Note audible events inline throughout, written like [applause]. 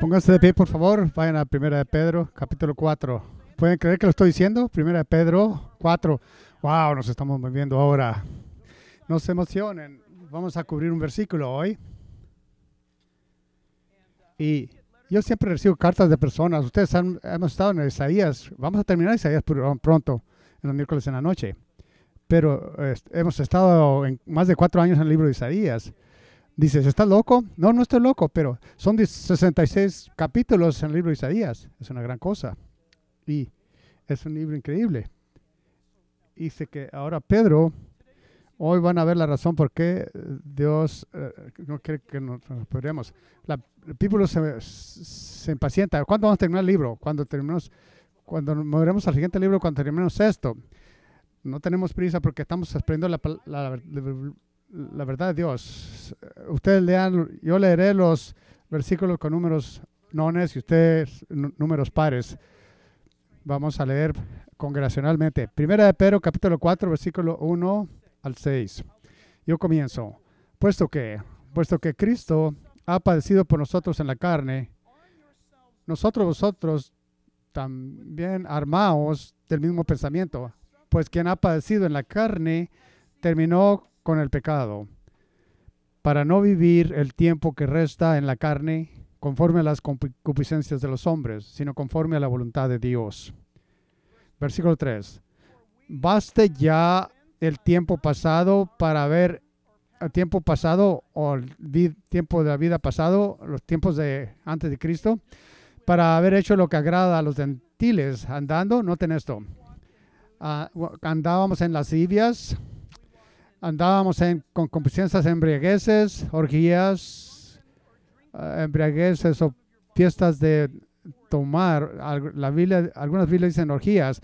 Pónganse de pie, por favor. Vayan a 1 de Pedro, capítulo 4. ¿Pueden creer que lo estoy diciendo? 1 de Pedro 4. ¡Wow! Nos estamos moviendo ahora. No se emocionen. Vamos a cubrir un versículo hoy. Y yo siempre recibo cartas de personas. Ustedes han, hemos estado en Isaías. Vamos a terminar Isaías pronto, en los miércoles en la noche. Pero este, hemos estado en más de cuatro años en el libro de Isaías. Dices, ¿estás loco? No, no estoy loco, pero son 66 capítulos en el libro de Isaías. Es una gran cosa. Y es un libro increíble. Dice que ahora Pedro, hoy van a ver la razón por qué Dios eh, no quiere que nos, el se, impacienta. ¿Cuándo vamos a terminar el libro? Cuando terminemos, cuando moveremos al siguiente libro, cuando terminemos esto. No tenemos prisa porque estamos aprendiendo la, la la verdad de Dios. Ustedes lean, yo leeré los versículos con números nones y ustedes números pares. Vamos a leer congregacionalmente. Primera de Pedro, capítulo 4, versículo 1 al 6. Yo comienzo. Puesto que, puesto que Cristo ha padecido por nosotros en la carne, nosotros vosotros también armados del mismo pensamiento, pues quien ha padecido en la carne terminó con el pecado, para no vivir el tiempo que resta en la carne conforme a las concupiscencias de los hombres, sino conforme a la voluntad de Dios. Versículo 3. Baste ya el tiempo pasado para ver el tiempo pasado o el tiempo de la vida pasado, los tiempos de antes de Cristo, para haber hecho lo que agrada a los gentiles andando, noten esto. Ah, andábamos en las ibias andábamos con conciencias, embriagueces, orgías, eh, embriagueces o fiestas de tomar. La Biblia, algunas Biblias dicen orgías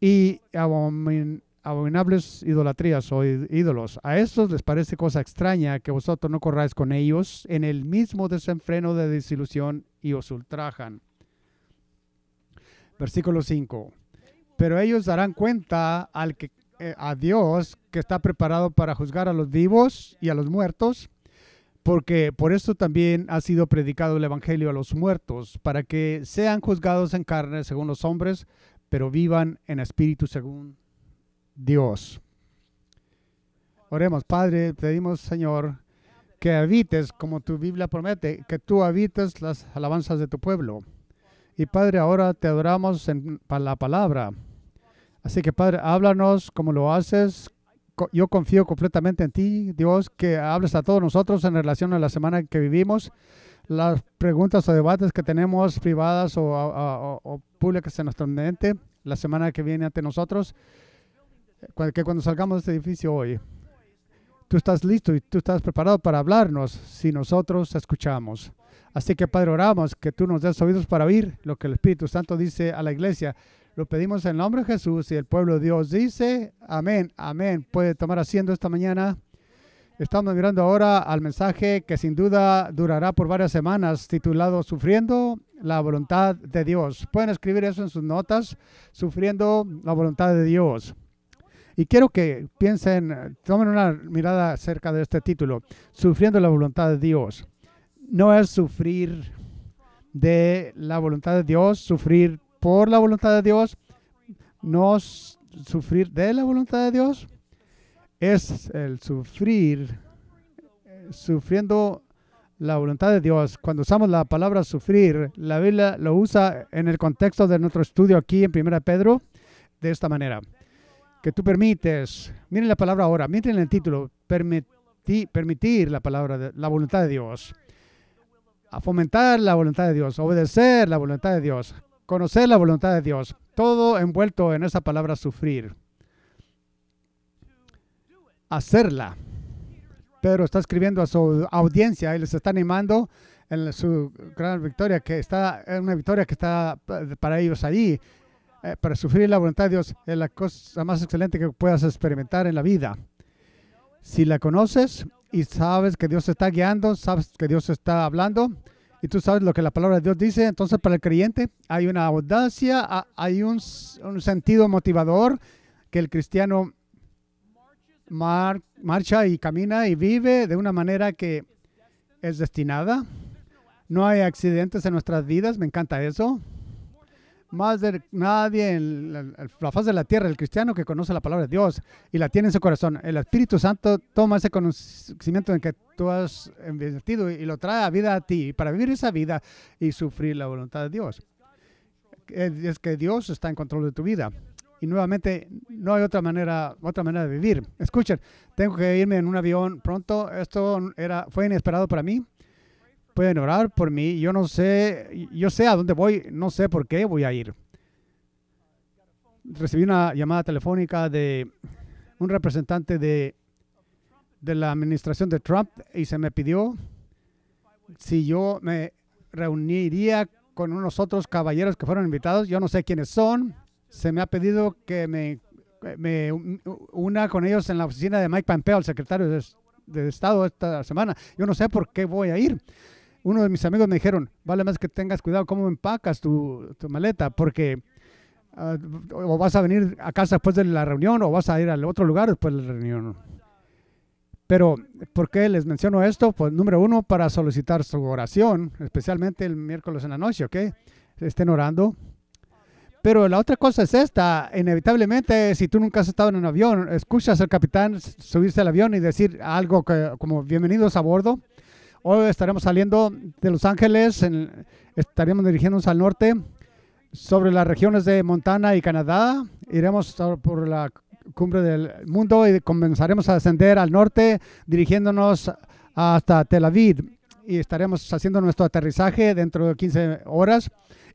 y abominables idolatrías o ídolos. A estos les parece cosa extraña que vosotros no corráis con ellos en el mismo desenfreno de desilusión y os ultrajan. Versículo 5. Pero ellos darán cuenta al que eh, a Dios que está preparado para juzgar a los vivos y a los muertos, porque por esto también ha sido predicado el Evangelio a los muertos, para que sean juzgados en carne según los hombres, pero vivan en espíritu según Dios. Oremos, Padre, pedimos, Señor, que habites, como tu Biblia promete, que tú habites las alabanzas de tu pueblo. Y Padre, ahora te adoramos en la palabra. Así que Padre, háblanos como lo haces. Yo confío completamente en ti, Dios, que hables a todos nosotros en relación a la semana que vivimos, las preguntas o debates que tenemos privadas o, públicas en nuestra mente, la semana que viene ante nosotros, que cuando salgamos de este edificio hoy, tú estás listo y tú estás preparado para hablarnos si nosotros escuchamos. Así que Padre, oramos que tú nos des oídos para oír lo que el Espíritu Santo dice a la iglesia lo pedimos en el nombre de Jesús y el pueblo de Dios dice, amén, amén. Puede tomar asiento esta mañana. Estamos mirando ahora al mensaje que sin duda durará por varias semanas, titulado Sufriendo la voluntad de Dios. Pueden escribir eso en sus notas, Sufriendo la voluntad de Dios. Y quiero que piensen, tomen una mirada acerca de este título, Sufriendo la voluntad de Dios. No es sufrir de la voluntad de Dios, sufrir por la voluntad de Dios, no sufrir de la voluntad de Dios, es el sufrir, sufriendo la voluntad de Dios. Cuando usamos la palabra sufrir, la Biblia lo usa en el contexto de nuestro estudio aquí en Primera Pedro de esta manera. Que tú permites, miren la palabra ahora, miren el título, permitir, permitir la palabra, de, la voluntad de Dios. A fomentar la voluntad de Dios, obedecer la voluntad de Dios conocer la voluntad de Dios. Todo envuelto en esa palabra sufrir. Hacerla. Pedro está escribiendo a su audiencia y les está animando en su gran victoria, que está una victoria que está eh, para ellos allí, eh, para sufrir la voluntad de Dios, es la cosa más excelente que puedas experimentar en la vida. Si la conoces y sabes que Dios te está guiando, sabes que Dios está hablando, y tú sabes lo que la palabra de Dios dice. Entonces, para el creyente hay una audacia, hay un, sentido motivador que el cristiano marcha y camina y vive de una manera que es destinada. No hay accidentes en nuestras vidas. Me encanta eso más de nadie en la, faz de la tierra, el cristiano que conoce la palabra de Dios y la tiene en su corazón. El Espíritu Santo toma ese conocimiento en que tú has invertido y lo trae a vida a ti para vivir esa vida y sufrir la voluntad de Dios. Es que Dios está en control de tu vida. Y nuevamente, no hay otra manera, otra manera de vivir. Escuchen, tengo que irme en un avión pronto. Esto era, fue inesperado para mí pueden orar por mí. Yo no sé, yo sé a dónde voy, no sé por qué voy a ir. Recibí una llamada telefónica de un representante de, de la administración de Trump y se me pidió si yo me reuniría con unos otros caballeros que fueron invitados. Yo no sé quiénes son. Se me ha pedido que me, me una con ellos en la oficina de Mike Pompeo, el secretario de, de Estado esta semana. Yo no sé por qué voy a ir uno de mis amigos me dijeron, vale más que tengas cuidado cómo empacas tu, maleta, porque ah, o vas a venir a casa después de la reunión o vas a ir al otro lugar después de la reunión. Pero, ¿por qué les menciono esto? Pues número uno, para solicitar su oración, especialmente el miércoles en la noche, ¿ok? Estén orando. Pero la otra cosa es esta, inevitablemente, si tú nunca has estado en un avión, escuchas al capitán subirse al avión y decir algo como bienvenidos a bordo. Hoy estaremos saliendo de Los Ángeles, estaremos dirigiéndonos al norte sobre las regiones de Montana y Canadá. Iremos por la cumbre del mundo y comenzaremos a descender al norte dirigiéndonos hasta Tel Aviv y estaremos haciendo nuestro aterrizaje dentro de 15 horas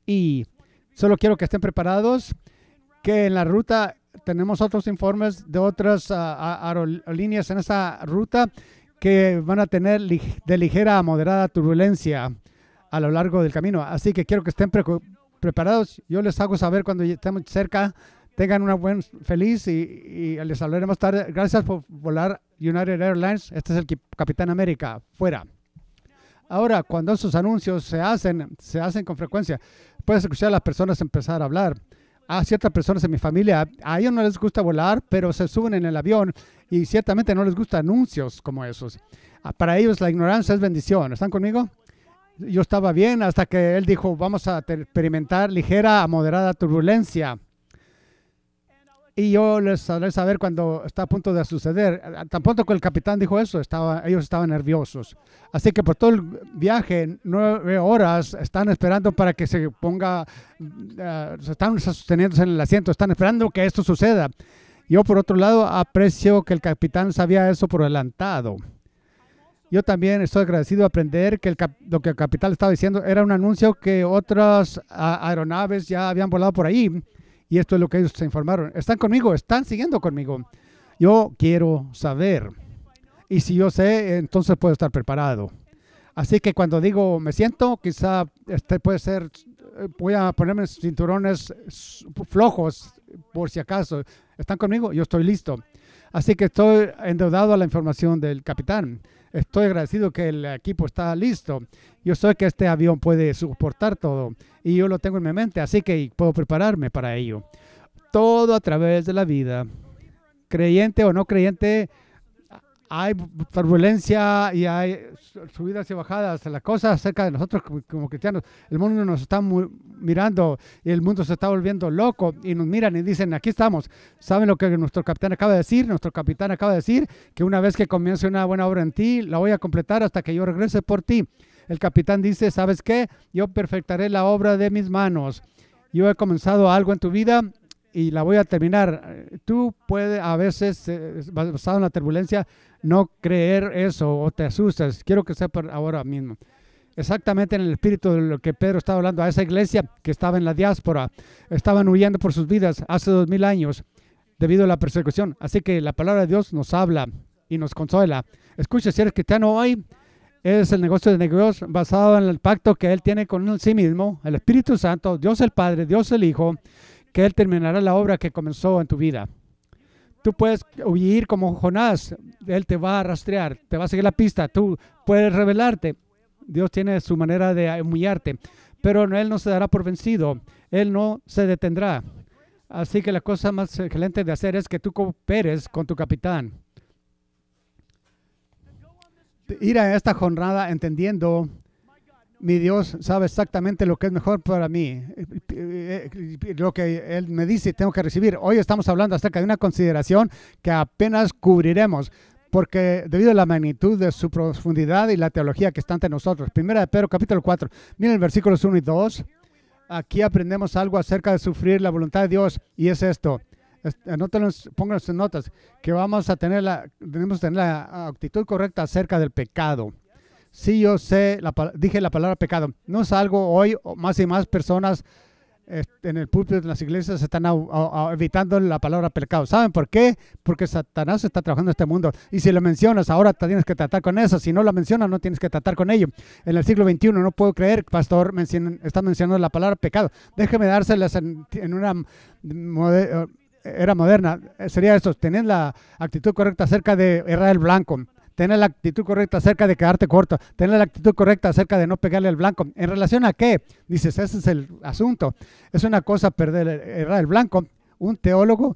y solo quiero que estén preparados que en la ruta tenemos otros informes de otras ah, ah, aerolíneas en esa ruta que van a tener de ligera a moderada turbulencia a lo largo del camino. Así que quiero que estén preparados. Yo les hago saber cuando estemos cerca. Tengan una buena, feliz y, les hablaremos tarde. Gracias por volar United Airlines. Este es el Capitán América. Fuera. Ahora, cuando esos anuncios se hacen, se hacen con frecuencia, puedes escuchar a las personas empezar a hablar a ciertas personas en mi familia, a ellos no les gusta volar, pero se suben en el avión y ciertamente no les gusta anuncios como esos. Ah, para ellos la ignorancia es bendición. ¿Están conmigo? Yo estaba bien hasta que él dijo, vamos a experimentar ligera a moderada turbulencia y yo les haré saber cuando está a punto de suceder. Tan pronto que el capitán dijo eso, estaba, ellos estaban nerviosos. Así que por todo el viaje, nueve horas, están esperando para que se ponga, eh, están sosteniéndose en el asiento, están esperando que esto suceda. Yo por otro lado aprecio que el capitán sabía eso por adelantado. Yo también estoy agradecido de aprender que el lo que el capitán estaba diciendo era un anuncio que otras aeronaves ya habían volado por ahí y esto es lo que ellos se informaron. Están conmigo, están siguiendo conmigo. Yo quiero saber. Y si yo sé, entonces puedo estar preparado. Así que cuando digo me siento, quizá este puede ser, eh, voy a ponerme cinturones flojos por si acaso. ¿Están conmigo? Yo estoy listo. Así que estoy endeudado a la información del capitán. Estoy agradecido que el equipo está listo. Yo sé que este avión puede soportar todo y yo lo tengo en mi mente, así que puedo prepararme para ello. Todo a través de la vida. Creyente o no creyente, hay turbulencia y hay subidas y bajadas. Las cosas acerca de nosotros como cristianos, el mundo nos está mirando y el mundo se está volviendo loco y nos miran y dicen, aquí estamos. ¿Saben lo que nuestro capitán acaba de decir? Nuestro capitán acaba de decir que una vez que comience una buena obra en ti, la voy a completar hasta que yo regrese por ti. El capitán dice, ¿sabes qué? Yo perfectaré la obra de mis manos. Yo he comenzado algo en tu vida, y la voy a terminar. Tú puedes a veces, eh, basado en la turbulencia, no creer eso o te asustas. Quiero que sepas ahora mismo. Exactamente en el espíritu de lo que Pedro estaba hablando a esa iglesia que estaba en la diáspora. Estaban huyendo por sus vidas hace dos mil años debido a la persecución. Así que la palabra de Dios nos habla y nos consuela. Escucha, si eres cristiano hoy, es el negocio de negocios basado en el pacto que Él tiene con sí mismo, el Espíritu Santo, Dios el Padre, Dios el Hijo que Él terminará la obra que comenzó en tu vida. Tú puedes huir como Jonás, Él te va a rastrear, te va a seguir la pista, tú puedes revelarte. Dios tiene su manera de humillarte, pero Él no se dará por vencido, Él no se detendrá. Así que la cosa más excelente de hacer es que tú cooperes con tu capitán. Ir a esta jornada entendiendo mi Dios sabe exactamente lo que es mejor para mí, eh, lo que Él me dice tengo que recibir. Hoy estamos hablando acerca de una consideración que apenas cubriremos, porque debido a la magnitud de su profundidad y la teología que está ante nosotros. Primera de Pedro capítulo 4, miren versículos 1 y 2. Aquí aprendemos algo acerca de sufrir la voluntad de Dios y es esto. pónganos en notas que vamos a tener la, tenemos tener la actitud correcta acerca del pecado Sí, yo sé, dije la palabra pecado. No es algo hoy, más y más personas este, en el público, de las iglesias están evitando la palabra pecado. ¿Saben por qué? Porque Satanás está trabajando en este mundo. Y si lo mencionas, ahora tienes que tratar con eso. Si no lo mencionas, no tienes que tratar con ello. En el siglo XXI no puedo creer, pastor, están está mencionando la palabra pecado. Déjeme dárselas en, una eh, era moderna. Eh, sería eso, tener la actitud correcta acerca de errar el blanco tener la actitud correcta acerca de quedarte corto, tener la actitud correcta acerca de no pegarle al blanco. ¿En relación a qué? Dices, ese es el asunto. Es una cosa perder, el blanco. Un teólogo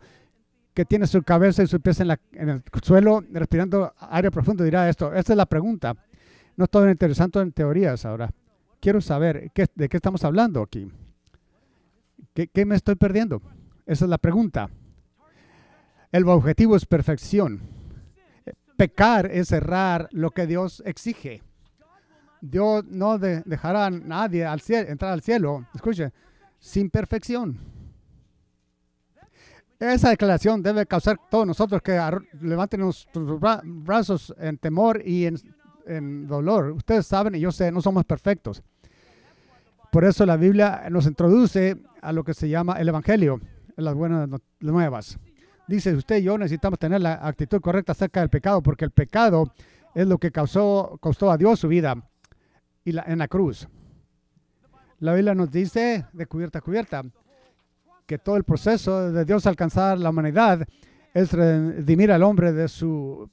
que tiene su cabeza y sus pies en, el suelo, respirando aire profundo, dirá esto. Esta es la pregunta. No estoy interesante en teorías ahora. Quiero saber de qué estamos hablando aquí. ¿Qué, ¿Qué me estoy perdiendo? Esa es la pregunta. El objetivo es perfección Pecar es errar lo que Dios exige. Dios no dejará a nadie al cielo, entrar al cielo, escuche, sin perfección. Esa declaración debe causar todos nosotros que levanten nuestros brazos en temor y en, en dolor. Ustedes saben y yo sé, no somos perfectos. Por eso la Biblia nos introduce a lo que se llama el Evangelio, las buenas nuevas dice usted y yo necesitamos tener la actitud correcta acerca del pecado, porque el pecado es lo que causó, costó a Dios su vida y en la cruz. La Biblia nos dice, de cubierta a cubierta, que todo el proceso de Dios alcanzar la humanidad es redimir al hombre de su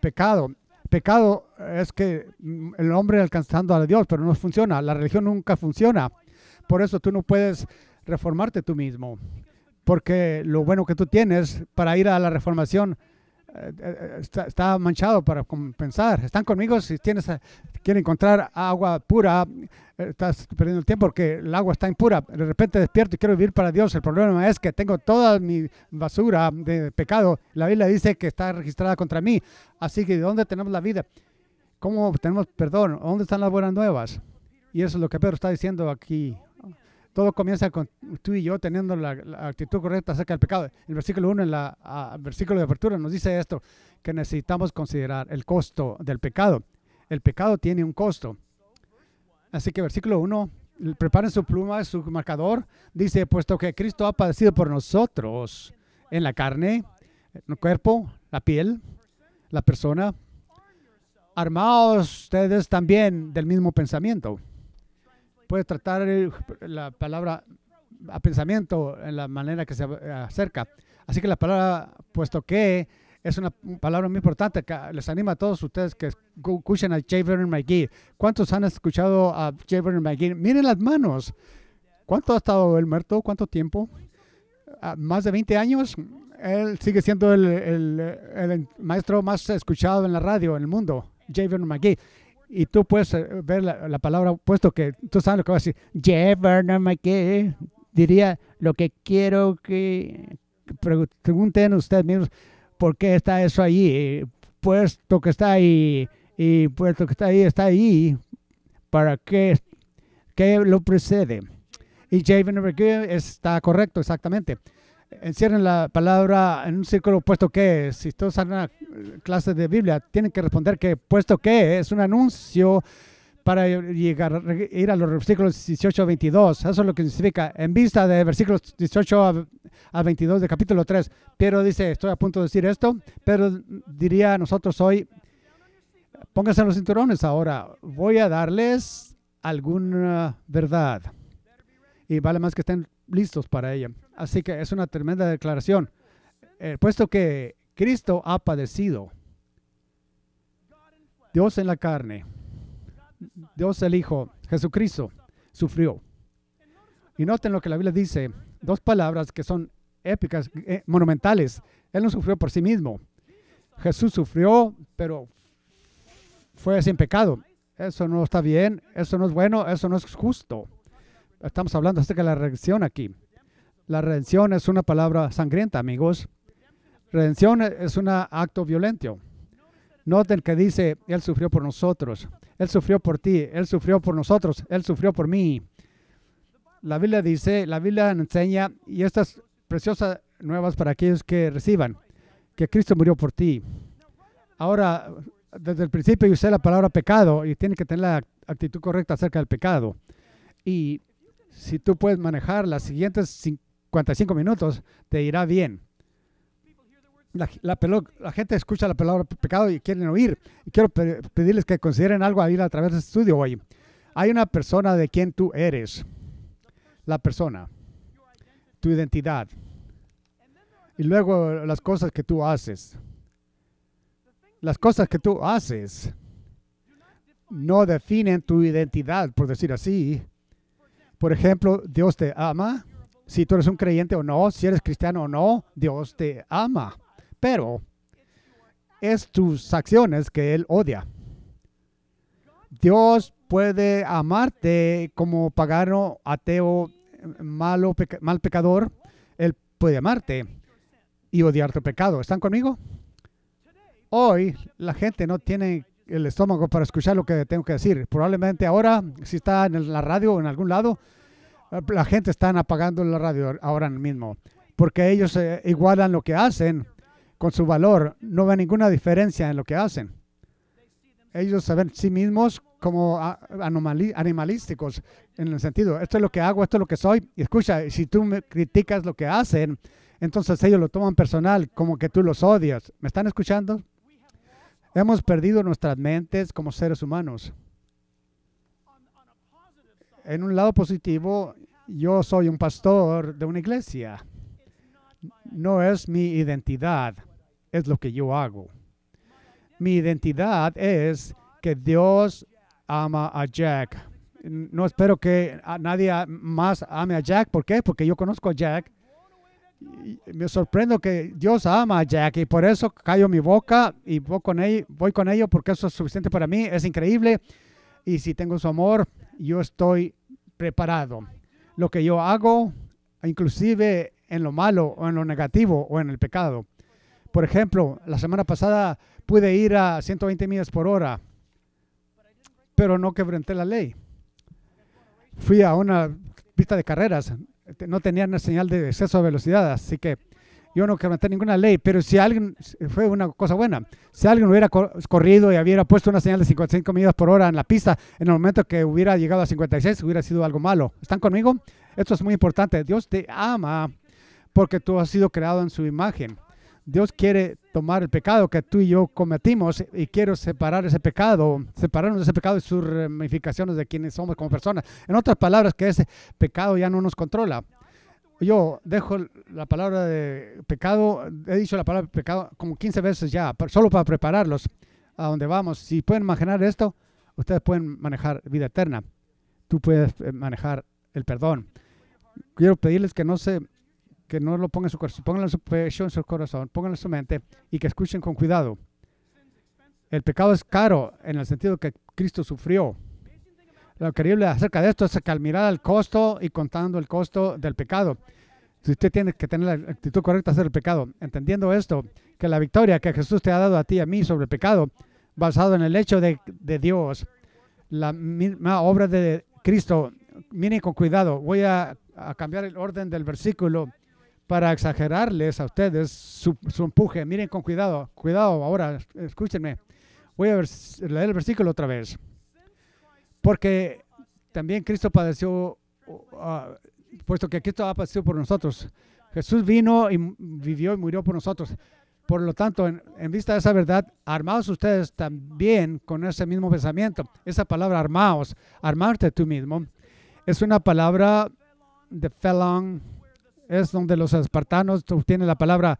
pecado. Pecado es que el hombre alcanzando a Dios, pero no funciona. La religión nunca funciona. Por eso tú no puedes reformarte tú mismo porque lo bueno que tú tienes para ir a la reformación eh, eh, está, manchado para compensar. Están conmigo si tienes, eh, quieren encontrar agua pura, estás perdiendo el tiempo porque el agua está impura. De repente despierto y quiero vivir para Dios. El problema es que tengo toda mi basura de pecado. La Biblia dice que está registrada contra mí. Así que, ¿de ¿dónde tenemos la vida? ¿Cómo tenemos perdón? ¿Dónde están las buenas nuevas? Y eso es lo que Pedro está diciendo aquí todo comienza con tú y yo teniendo la, actitud correcta acerca del pecado. El versículo 1, en la, versículo de apertura, nos dice esto, que necesitamos considerar el costo del pecado. El pecado tiene un costo. Así que versículo 1, preparen su pluma, su marcador. Dice, puesto que Cristo ha padecido por nosotros en la carne, en el cuerpo, la piel, la persona, armados ustedes también del mismo pensamiento. Puede tratar eh, la palabra a pensamiento en la manera que se acerca. Así que la palabra, puesto que, es una palabra muy importante. Que les anima a todos ustedes que escuchen a J. Vernon McGee. ¿Cuántos han escuchado a J. Vernon McGee? Miren las manos. ¿Cuánto ha estado él muerto? ¿Cuánto tiempo? Ah, ¿Más de 20 años? Él sigue siendo el, maestro más escuchado en la radio en el mundo, J. Vernon McGee y tú puedes eh, ver la, palabra, puesto que tú sabes lo que va a decir, que diría lo que quiero que pregunten ustedes mismos por qué está eso allí, puesto que está ahí, y puesto que está ahí, está ahí, para qué, qué lo precede. Y que está correcto, exactamente encierren la palabra en un círculo puesto que si todos salen una eh, clase de Biblia tienen que responder que puesto que es un anuncio para llegar ir a los versículos 18 a 22 eso es lo que significa en vista de versículos 18 a, 22 de capítulo 3 Pedro dice estoy a punto de decir esto pero diría a nosotros hoy pónganse los cinturones ahora voy a darles alguna verdad y vale más que estén listos para ella. Así que es una tremenda declaración. Eh, puesto que Cristo ha padecido, Dios en la carne, Dios el Hijo, Jesucristo, sufrió. Y noten lo que la Biblia dice, dos palabras que son épicas, eh, monumentales. Él no sufrió por sí mismo. Jesús sufrió, pero fue sin pecado. Eso no está bien, eso no es bueno, eso no es justo. Estamos hablando acerca de la redención aquí. La redención es una palabra sangrienta, amigos. Redención es un acto violento. Noten que dice, Él sufrió por nosotros, Él sufrió por ti, Él sufrió por nosotros, Él sufrió por mí. La Biblia dice, la Biblia enseña, y estas preciosas nuevas para aquellos que reciban, que Cristo murió por ti. Ahora, desde el principio usé la palabra pecado y tiene que tener la actitud correcta acerca del pecado. Y si tú puedes manejar las siguientes 55 minutos, te irá bien. La, gente escucha la palabra pecado y quieren oír. Y quiero pedirles que consideren algo a través de este estudio hoy. Hay una persona de quien tú eres. La persona. Tu identidad. Y luego las cosas que tú haces. Las cosas que tú haces no definen tu identidad, por decir así. Por ejemplo, Dios te ama. Si tú eres un creyente o no, si eres cristiano o no, Dios te ama. Pero es tus acciones que Él odia. Dios puede amarte como pagano, ateo, malo, mal pecador. Él puede amarte y odiar tu pecado. ¿Están conmigo? Hoy la gente no tiene el estómago para escuchar lo que tengo que decir. Probablemente ahora, si está en la radio o en algún lado, la gente está apagando la radio ahora mismo, porque ellos eh, igualan lo que hacen con su valor, no ven ninguna diferencia en lo que hacen. Ellos se ven sí mismos como ah, animalísticos en el sentido, esto es lo que hago, esto es lo que soy. Y escucha, si tú me criticas lo que hacen, entonces ellos lo toman personal, como que tú los odias. ¿Me están escuchando? Hemos perdido nuestras mentes como seres humanos. En un lado positivo, yo soy un pastor de una iglesia. No es mi identidad, es lo que yo hago. Mi identidad es que Dios ama a Jack. No espero que nadie más ame a Jack. ¿Por qué? Porque yo conozco a Jack me sorprendo que Dios ama a Jack por eso callo mi boca y voy con, él voy con ello porque eso es suficiente para mí, es increíble y si tengo su amor, yo estoy preparado. Lo que yo hago, inclusive en lo malo o en lo negativo o en el pecado. Por ejemplo, la semana pasada pude ir a 120 millas por hora, pero no quebranté la ley. Fui a una pista de carreras, no tenían una señal de exceso de velocidad, así que yo no quiero ninguna ley, pero si alguien, fue una cosa buena, si alguien hubiera corrido y hubiera puesto una señal de 55 millas por hora en la pista, en el momento que hubiera llegado a 56, hubiera sido algo malo. ¿Están conmigo? Esto es muy importante. Dios te ama porque tú has sido creado en su imagen. Dios quiere tomar el pecado que tú y yo cometimos y quiero separar ese pecado, separarnos de ese pecado y sus ramificaciones de quienes somos como personas. En otras palabras, que ese pecado ya no nos controla. Yo dejo la palabra de pecado, he dicho la palabra pecado como 15 veces ya, solo para prepararlos a donde vamos. Si pueden imaginar esto, ustedes pueden manejar vida eterna. Tú puedes eh, manejar el perdón. Quiero pedirles que no se que no lo pongan en su corazón, pónganlo en su pecho, en su corazón, pónganlo en su mente y que escuchen con cuidado. El pecado es caro en el sentido que Cristo sufrió. Lo increíble acerca de esto es que al mirar el costo y contando el costo del pecado, si usted tiene que tener la actitud correcta hacia el pecado, entendiendo esto, que la victoria que Jesús te ha dado a ti y a mí sobre el pecado, basado en el hecho de, Dios, la misma obra de Cristo, miren con cuidado, voy a cambiar el orden del versículo para exagerarles a ustedes su, empuje. Miren con cuidado, cuidado ahora, escúchenme. Voy a leer el versículo otra vez. Porque también Cristo padeció, uh, puesto que Cristo ha padecido por nosotros. Jesús vino y vivió y murió por nosotros. Por lo tanto, en, vista de esa verdad, armaos ustedes también con ese mismo pensamiento. Esa palabra armaos, armarte tú mismo, es una palabra de felón, es donde los espartanos obtienen la palabra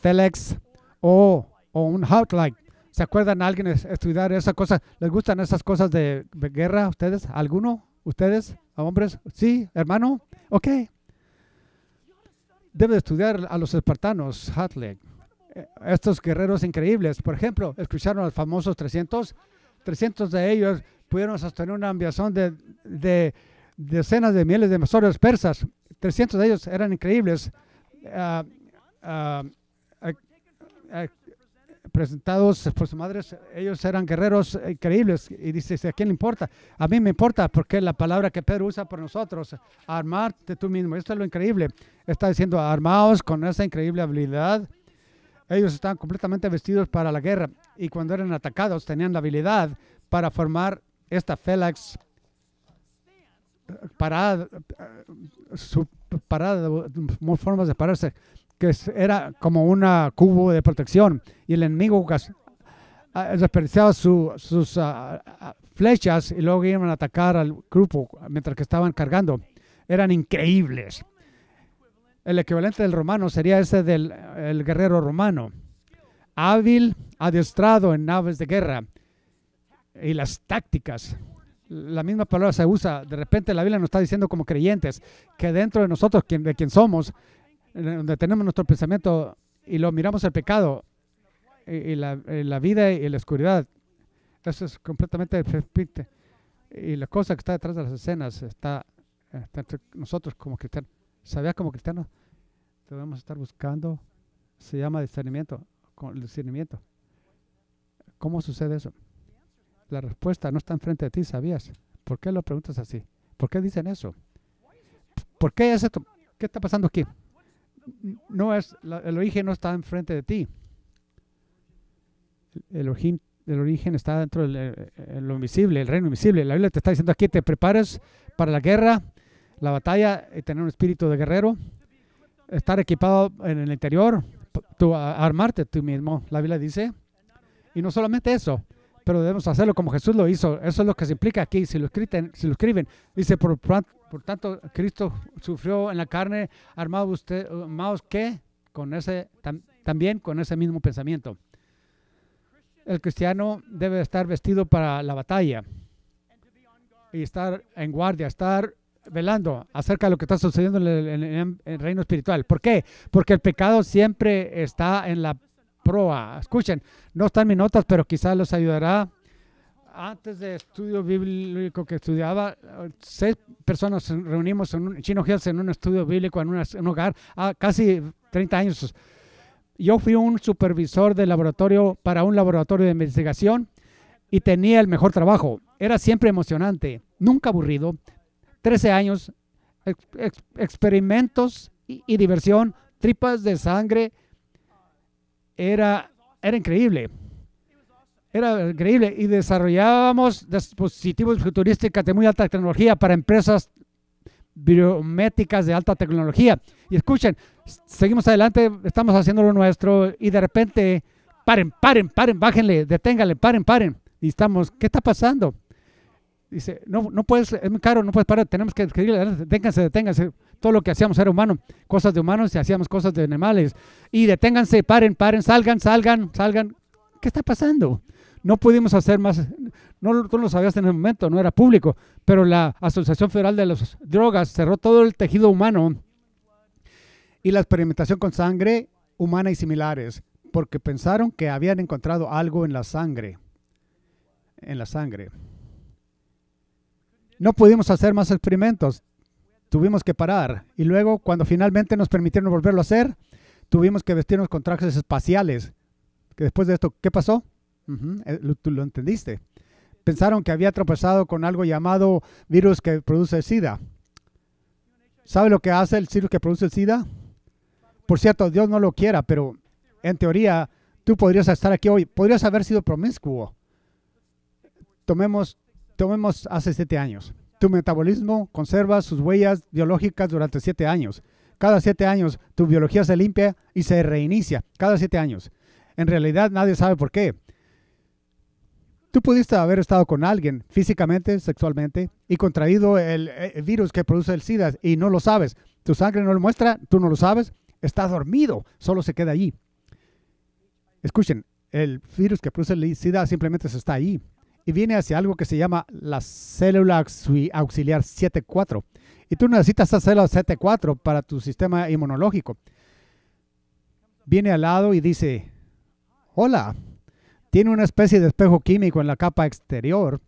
Felex o, o un hotline. ¿Se acuerdan a alguien estudiar esa cosa? ¿Les gustan esas cosas de, guerra a ustedes? ¿Alguno? ¿Ustedes? hombres? ¿Sí? ¿Hermano? Ok. Debe estudiar a los espartanos, Hotleg. Eh, estos guerreros increíbles. Por ejemplo, escucharon a los famosos 300. 300 de ellos pudieron sostener una ambición de, de decenas de miles de soldados persas. 300 de ellos eran increíbles, ah, ah, ah, presentados por sus madres, ellos eran guerreros eh, increíbles. Y dice, ¿a quién le importa? A mí me importa porque la palabra que Pedro usa por nosotros, armarte tú mismo, esto es lo increíble. Está diciendo, armados con esa increíble habilidad. Ellos estaban completamente vestidos para la guerra y cuando eran atacados tenían la habilidad para formar esta Félax parada, su parada, formas de pararse, que era como un cubo de protección y el enemigo ah, desperdiciaba sus ah, ah, flechas y luego iban a atacar al grupo mientras que estaban cargando. Eran increíbles. El equivalente del romano sería ese del guerrero romano. Hábil, adiestrado en naves de guerra y las tácticas la misma palabra se usa. De repente la Biblia nos está diciendo como creyentes que dentro de nosotros, quien, de quien somos, donde tenemos nuestro pensamiento y lo miramos el pecado y, la, vida y la oscuridad. Eso es completamente perfecto. Y la cosa que está detrás de las escenas está, entre nosotros como cristianos. ¿Sabías como cristianos? Debemos estar buscando. Se llama discernimiento. Con discernimiento. ¿Cómo sucede eso? La respuesta no está enfrente de ti, ¿sabías? ¿Por qué lo preguntas así? ¿Por qué dicen eso? ¿Por qué es esto? ¿Qué está pasando aquí? No es, el origen no está enfrente de ti. El, origen, origen, está dentro de eh, lo invisible, el reino invisible. La Biblia te está diciendo aquí, te prepares para la guerra, la batalla, y tener un espíritu de guerrero, estar equipado en el interior, armarte tú mismo, la Biblia dice. Y no solamente eso, pero debemos hacerlo como Jesús lo hizo. Eso es lo que se implica aquí. Si lo escriben, si lo escriben dice, por, tanto, Cristo sufrió en la carne, armados usted, armados que con ese, también con ese mismo pensamiento. El cristiano debe estar vestido para la batalla y estar en guardia, estar velando acerca de lo que está sucediendo en el, reino espiritual. ¿Por qué? Porque el pecado siempre está en la proa. Escuchen, no están mis notas, pero quizás los ayudará. Antes de estudio bíblico que estudiaba, seis personas reunimos en un, en un estudio bíblico, en, un hogar, a casi 30 años. Yo fui un supervisor de laboratorio para un laboratorio de investigación y tenía el mejor trabajo. Era siempre emocionante, nunca aburrido. 13 años, experimentos y, y diversión, tripas de sangre, era, era increíble. Era increíble. Y desarrollábamos dispositivos futurísticos de muy alta tecnología para empresas biométricas de alta tecnología. Y escuchen, seguimos adelante, estamos haciendo lo nuestro y de repente, paren, paren, paren, bájenle, deténganle, paren, paren. Y estamos, ¿qué está pasando? Dice, no, no puedes, es muy caro, no puedes parar, tenemos que escribirle, deténganse, deténganse todo lo que hacíamos era humano, cosas de humanos y hacíamos cosas de animales. Y deténganse, paren, paren, salgan, salgan, salgan. ¿Qué está pasando? No pudimos hacer más, no lo sabías en el momento, no era público, pero la Asociación Federal de las Drogas cerró todo el tejido humano y la experimentación con sangre humana y similares, porque pensaron que habían encontrado algo en la sangre. En la sangre. No pudimos hacer más experimentos tuvimos que parar. Y luego, cuando finalmente nos permitieron volverlo a hacer, tuvimos que vestirnos con trajes espaciales. Que después de esto, ¿qué pasó? Eh, tú lo entendiste. Pensaron que había tropezado con algo llamado virus que produce el SIDA. ¿Sabe lo que hace el virus que produce el SIDA? Por cierto, Dios no lo quiera, pero en teoría tú podrías estar aquí hoy. Podrías haber sido promiscuo. Tomemos, tomemos hace siete años. Tu metabolismo conserva sus huellas biológicas durante siete años. Cada siete años tu biología se limpia y se reinicia. Cada siete años. En realidad nadie sabe por qué. Tú pudiste haber estado con alguien físicamente, sexualmente, y contraído el, eh, virus que produce el SIDA y no lo sabes. Tu sangre no lo muestra, tú no lo sabes, Está dormido, solo se queda allí. Escuchen, el virus que produce el SIDA simplemente se está allí y viene hacia algo que se llama la célula auxiliar 7.4. Y tú necesitas esa célula 7.4 para tu sistema inmunológico. Viene al lado y dice, hola, tiene una especie de espejo químico en la capa exterior.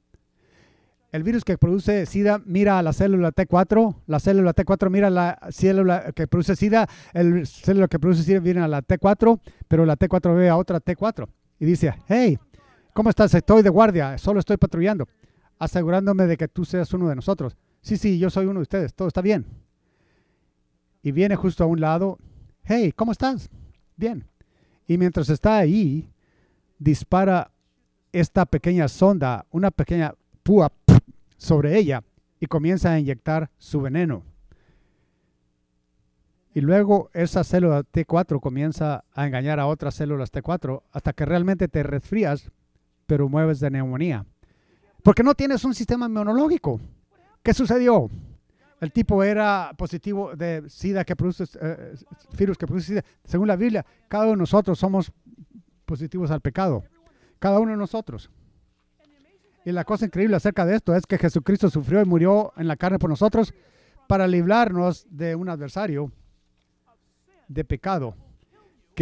El virus que produce SIDA mira a la célula T4, la célula T4 mira a la célula que produce SIDA, el célula que produce SIDA viene a la T4, pero la T4 ve a otra T4 y dice, hey, ¿Cómo estás? Estoy de guardia, solo estoy patrullando, asegurándome de que tú seas uno de nosotros. Sí, sí, yo soy uno de ustedes, todo está bien. Y viene justo a un lado, hey, ¿cómo estás? Bien. Y mientras está ahí, dispara esta pequeña sonda, una pequeña púa sobre ella y comienza a inyectar su veneno. Y luego esa célula T4 comienza a engañar a otras células T4 hasta que realmente te resfrías pero mueves de neumonía. Porque no tienes un sistema inmunológico. ¿Qué sucedió? El tipo era positivo de SIDA que produce, eh, virus que produce SIDA. Según la Biblia, cada uno de nosotros somos positivos al pecado. Cada uno de nosotros. Y la cosa increíble acerca de esto es que Jesucristo sufrió y murió en la carne por nosotros para librarnos de un adversario de pecado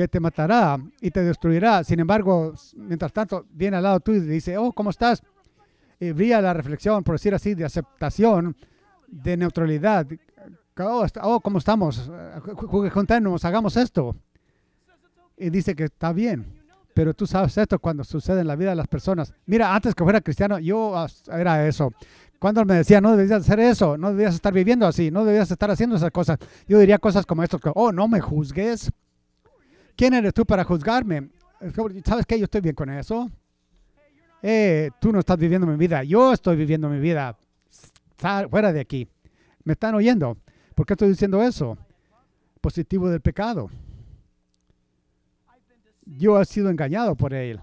que te matará y te destruirá. Sin embargo, mientras tanto, viene al lado tuyo y dice, oh, ¿cómo estás? Y brilla la reflexión, por decir así, de aceptación, de neutralidad. Oh, oh ¿cómo estamos? Juntémonos, hagamos esto. Y dice que está bien. Pero tú sabes esto cuando sucede en la vida de las personas. Mira, antes que fuera cristiano, yo era eso. Cuando me decía, no debías hacer eso, no debías estar viviendo así, no debías estar haciendo esas cosas, yo diría cosas como esto, oh, no me juzgues, ¿Quién eres tú para juzgarme? ¿Sabes qué? Yo estoy bien con eso. Eh, tú no estás viviendo mi vida. Yo estoy viviendo mi vida. fuera de aquí. ¿Me están oyendo? ¿Por qué estoy diciendo eso? Positivo del pecado. Yo he sido engañado por él.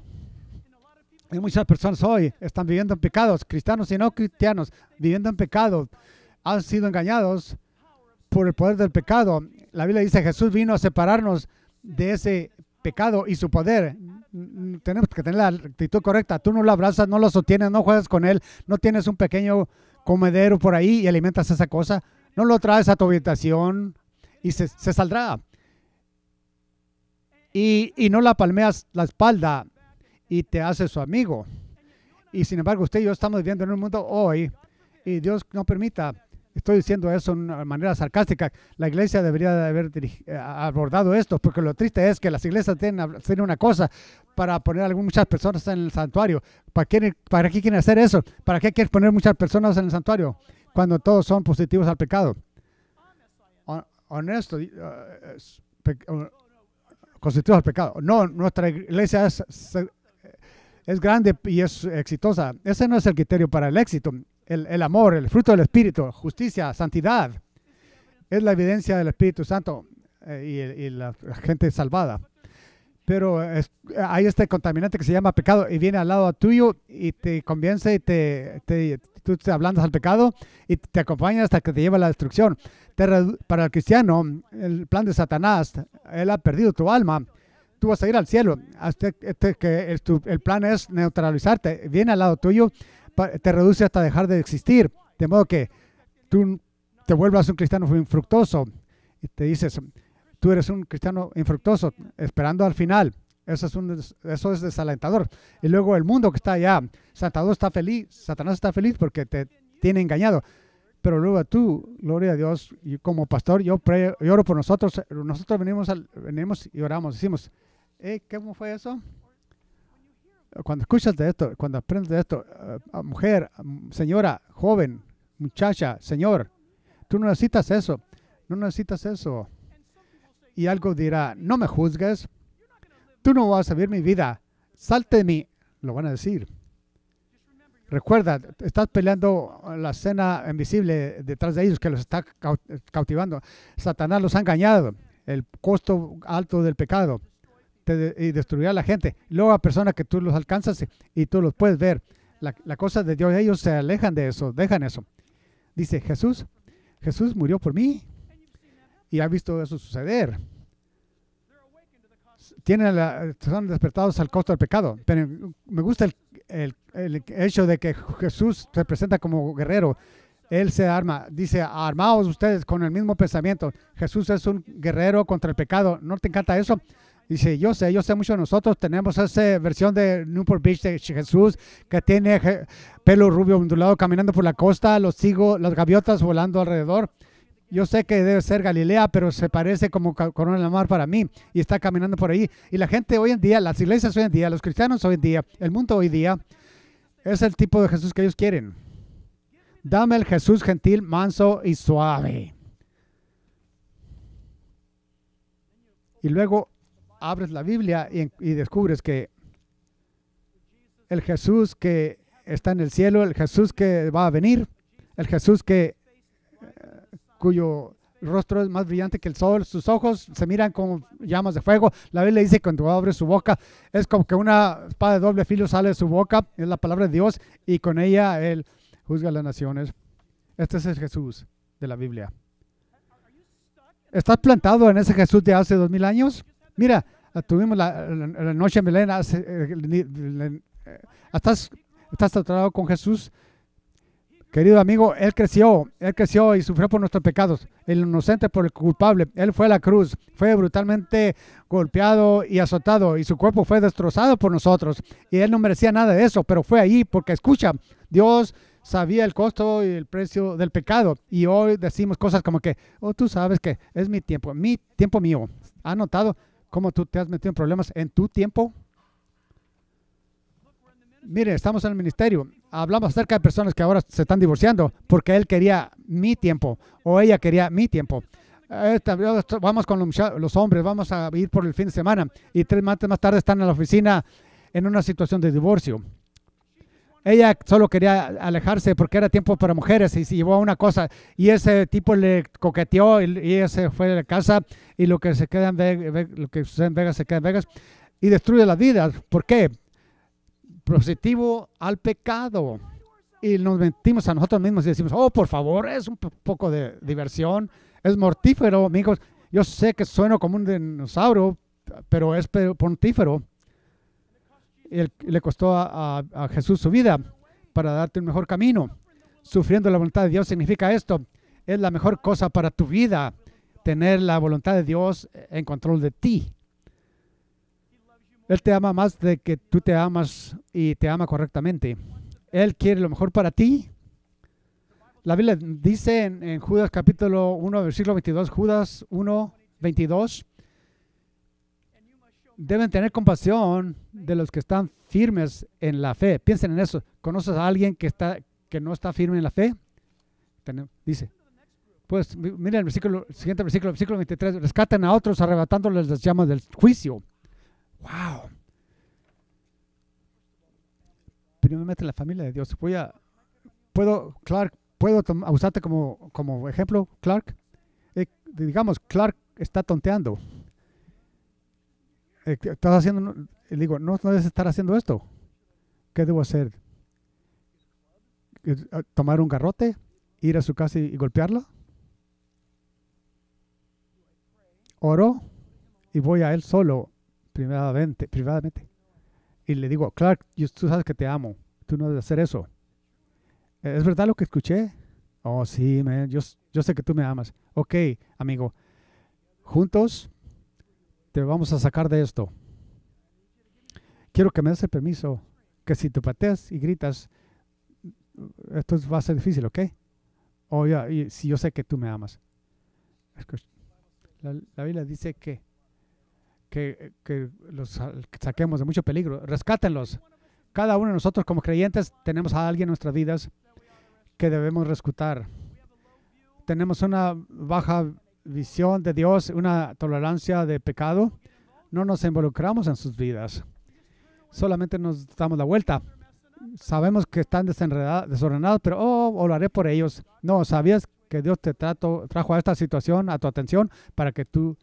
Y muchas personas hoy están viviendo en pecados, cristianos y no cristianos, viviendo en pecados. Han sido engañados por el poder del pecado. La Biblia dice, Jesús vino a separarnos de ese pecado y su poder. Tenemos que tener la actitud correcta. Tú no lo abrazas, no lo sostienes, no juegas con él, no tienes un pequeño comedero por ahí y alimentas esa cosa. No lo traes a tu habitación y se, saldrá. Y, y, no la palmeas la espalda y te hace su amigo. Y sin embargo, usted y yo estamos viviendo en un mundo hoy y Dios no permita estoy diciendo eso de una manera sarcástica, la iglesia debería haber eh, abordado esto, porque lo triste es que las iglesias tienen, una cosa para poner a muchas personas en el santuario. ¿Para qué, ¿Para qué quieren hacer eso? ¿Para qué quieren poner muchas personas en el santuario cuando todos son positivos al pecado? Honesto, ah, positivos al pecado. No, nuestra iglesia es grande y es exitosa. Ese no es el criterio para el éxito el, amor, el fruto del Espíritu, justicia, santidad. Es la evidencia del Espíritu Santo eh, y, la gente salvada. Pero hay este contaminante que se llama pecado y viene al lado tuyo y te convence y te, tú te ablandas al pecado y te acompaña hasta que te lleva a la destrucción. para el cristiano, el plan de Satanás, él ha perdido tu alma. Tú vas a ir al cielo. que el, el plan es neutralizarte. Viene al lado tuyo te reduce hasta dejar de existir. De modo que tú te vuelvas un cristiano infructuoso y te dices, tú eres un cristiano infructuoso, esperando al final. Eso es, un, eso es desalentador. Y luego el mundo que está allá, Satanás está feliz, Satanás está feliz porque te tiene engañado. Pero luego tú, gloria a Dios, y como pastor, yo, oro por nosotros. Nosotros venimos, al, venimos y oramos, decimos, ¿eh, ¿cómo fue eso? cuando escuchas de esto, cuando aprendes de esto, eh, mujer, señora, joven, muchacha, señor, tú no necesitas eso, no necesitas eso. Y algo dirá, no me juzgues, tú no vas a vivir mi vida, salte de mí, lo van a decir. Recuerda, estás peleando la cena invisible detrás de ellos que los está cautivando. Satanás los ha engañado, el costo alto del pecado y destruirá a la gente. Luego a personas que tú los alcanzas y tú los puedes ver. La, la cosa de Dios, ellos se alejan de eso, dejan eso. Dice Jesús, Jesús murió por mí y ha visto eso suceder. Tienen son despertados al costo del pecado. Pero me gusta el, el, el, hecho de que Jesús se presenta como guerrero. Él se arma, dice, armaos ustedes con el mismo pensamiento. Jesús es un guerrero contra el pecado. ¿No te encanta eso? Dice, yo sé, yo sé, mucho de nosotros tenemos esa versión de Newport Beach de Jesús que tiene pelo rubio ondulado caminando por la costa, los sigo, las gaviotas volando alrededor. Yo sé que debe ser Galilea, pero se parece como Corona del la Mar para mí y está caminando por ahí. Y la gente hoy en día, las iglesias hoy en día, los cristianos hoy en día, el mundo hoy en día, es el tipo de Jesús que ellos quieren. Dame el Jesús gentil, manso y suave. Y luego abres la Biblia y, descubres que el Jesús que está en el cielo, el Jesús que va a venir, el Jesús que eh, cuyo rostro es más brillante que el sol, sus ojos se miran como llamas de fuego. La Biblia dice que cuando abre su boca es como que una espada de doble filo sale de su boca, es la palabra de Dios y con ella él juzga a las naciones. Este es el Jesús de la Biblia. ¿Estás plantado en ese Jesús de hace dos mil años? Mira, tuvimos la, noche en Belén, eh, eh, estás, estás tratado con Jesús. Querido amigo, Él creció, Él creció y sufrió por nuestros pecados, el inocente por el culpable. Él fue a la cruz, fue brutalmente golpeado y azotado y su cuerpo fue destrozado por nosotros. Y Él no merecía nada de eso, pero fue ahí porque, escucha, Dios sabía el costo y el precio del pecado. Y hoy decimos cosas como que, oh, tú sabes que es mi tiempo, mi tiempo mío. ¿Ha notado? ¿Cómo tú te has metido en problemas en tu tiempo? Mire, estamos en el ministerio. Hablamos acerca de personas que ahora se están divorciando porque él quería mi tiempo o ella quería mi tiempo. Eh, vamos con los hombres, vamos a ir por el fin de semana y tres meses más tarde están en la oficina en una situación de divorcio. Ella solo quería alejarse porque era tiempo para mujeres y se llevó a una cosa. Y ese tipo le coqueteó y, ese fue de la casa y lo que se quedan lo que sucede en Vegas se queda en Vegas y destruye la vida, ¿Por qué? Positivo al pecado. Y nos mentimos a nosotros mismos y decimos, oh, por favor, es un poco de diversión, es mortífero, amigos. Yo sé que suena como un dinosaurio, pero es pontífero. Él, le costó a, Jesús su vida para darte un mejor camino. Sufriendo la voluntad de Dios significa esto. Es la mejor cosa para tu vida, tener la voluntad de Dios en control de ti. Él te ama más de que tú te amas y te ama correctamente. Él quiere lo mejor para ti. La Biblia dice en, en Judas capítulo 1, versículo 22, Judas 1, 22, deben tener compasión de los que están firmes en la fe. Piensen en eso. ¿Conoces a alguien que, está, que no está firme en la fe? Dice. Pues miren el versículo, el siguiente versículo, 23. Rescaten a otros arrebatándoles las llamas del juicio. ¡Wow! Primeramente la familia de Dios. Voy a, ¿Puedo, Clark, puedo usarte como, como ejemplo, Clark? Eh, digamos, Clark está tonteando eh, estás haciendo, le digo, no, no debes estar haciendo esto. ¿Qué debo hacer? Eh, ¿Tomar un garrote? ¿Ir a su casa y golpearla? Oro y voy a él solo, privadamente, privadamente. Y le digo, Clark, tú sabes que te amo. Tú no debes hacer eso. ¿Es verdad lo que escuché? Oh, sí, man. Yo, yo sé que tú me amas. Ok, amigo. Juntos te este, vamos a sacar de esto. Quiero que me des el permiso que si te pateas y gritas, esto va a ser difícil, ¿ok? Oh, ya, si yo sé que tú me amas. La, Biblia dice que, que, que, los saquemos de mucho peligro. Rescátenlos. Cada uno de nosotros como creyentes tenemos a alguien en nuestras vidas que debemos rescatar. Tenemos una baja visión de Dios, una tolerancia de pecado, no nos involucramos en sus vidas. Solamente nos damos la vuelta. Sabemos que están desordenados, pero oh, oraré por ellos. No, sabías que Dios te trajo a esta situación, a tu atención, para que tú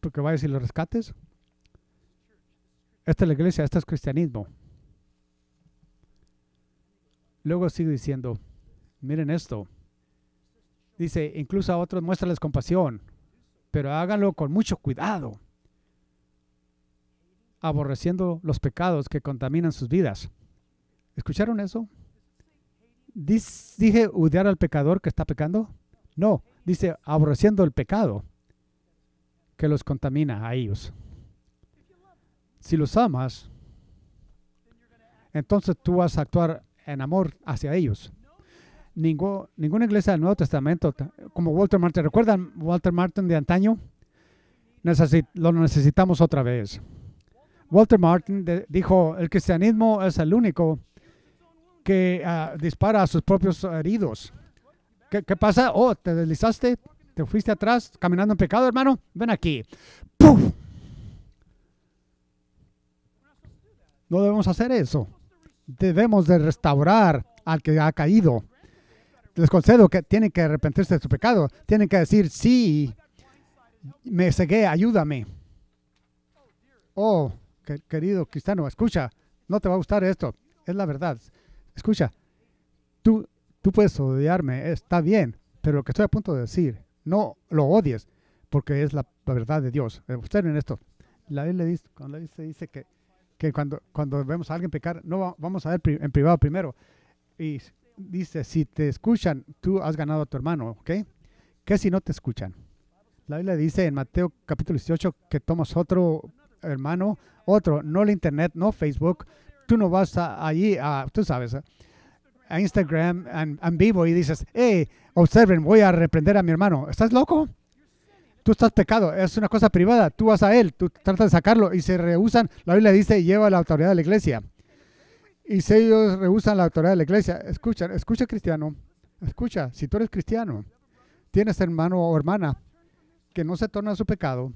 porque vayas y lo rescates. Esta es la iglesia, este es cristianismo. Luego sigue diciendo, miren esto. Dice, incluso a otros muéstrales compasión, pero háganlo con mucho cuidado, aborreciendo los pecados que contaminan sus vidas. ¿Escucharon eso? ¿Dije odiar al pecador que está pecando? No, dice aborreciendo el pecado que los contamina a ellos. Si los amas, entonces tú vas a actuar en amor hacia ellos ningún, ninguna iglesia del Nuevo Testamento, como Walter Martin, ¿recuerdan Walter Martin de antaño? lo necesitamos otra vez. Walter Martin dijo, el cristianismo es el único que ah, dispara a sus propios heridos. ¿Qué, pasa? Oh, te deslizaste, te fuiste atrás, caminando en pecado, hermano. Ven aquí. No debemos hacer eso. Debemos de restaurar al que ha caído les concedo que tienen que arrepentirse de su pecado. Tienen que decir, sí, me cegué, ayúdame. Oh, querido cristiano, escucha, no te va a gustar esto. Es la verdad. Escucha, tú, tú puedes odiarme, está bien, pero lo que estoy a punto de decir, no lo odies, porque es la, verdad de Dios. Eh, en esto. La Biblia dice, cuando dice que, que cuando, cuando vemos a alguien pecar, no vamos a ver en privado primero. Y dice, si te escuchan, tú has ganado a tu hermano, ¿ok? ¿Qué si no te escuchan? La Biblia dice en Mateo capítulo 18 que tomas otro hermano, otro, no el internet, no Facebook, tú no vas allí a, tú sabes, a Instagram en, vivo y dices, hey, observen, voy a reprender a mi hermano. ¿Estás loco? Tú estás pecado, es una cosa privada, tú vas a él, tú tratas de sacarlo y se rehusan. La Biblia dice, lleva la autoridad de la iglesia y si ellos rehusan la autoridad de la iglesia, escucha, escucha cristiano, escucha, si tú eres cristiano, tienes hermano o hermana que no se torna su pecado,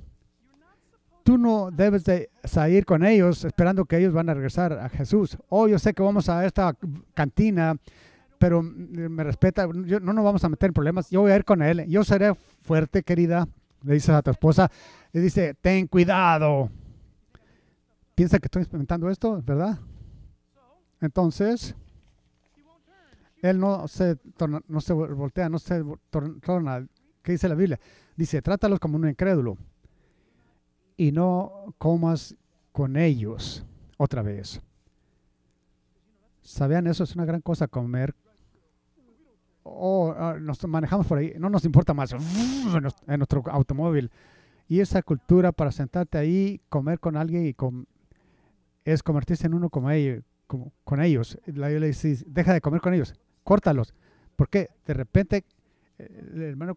tú no debes de salir con ellos esperando que ellos van a regresar a Jesús. Oh, yo sé que vamos a esta cantina, pero me respeta, yo, no nos vamos a meter en problemas, yo voy a ir con él, yo seré fuerte, querida, le dices a tu esposa, le dice, ten cuidado. Piensa que estoy experimentando esto, ¿verdad? Entonces, él no se, no se voltea, no se torna. ¿Qué dice la Biblia? Dice, trátalos como un incrédulo y no comas con ellos otra vez. ¿Sabían eso? Es una gran cosa comer. O oh, ah, nos manejamos por ahí, no nos importa más en nuestro automóvil. Y esa cultura para sentarte ahí, comer con alguien y con es convertirse en uno como ellos, con, ellos. La Biblia dice, deja de comer con ellos, córtalos. qué de repente eh, el hermano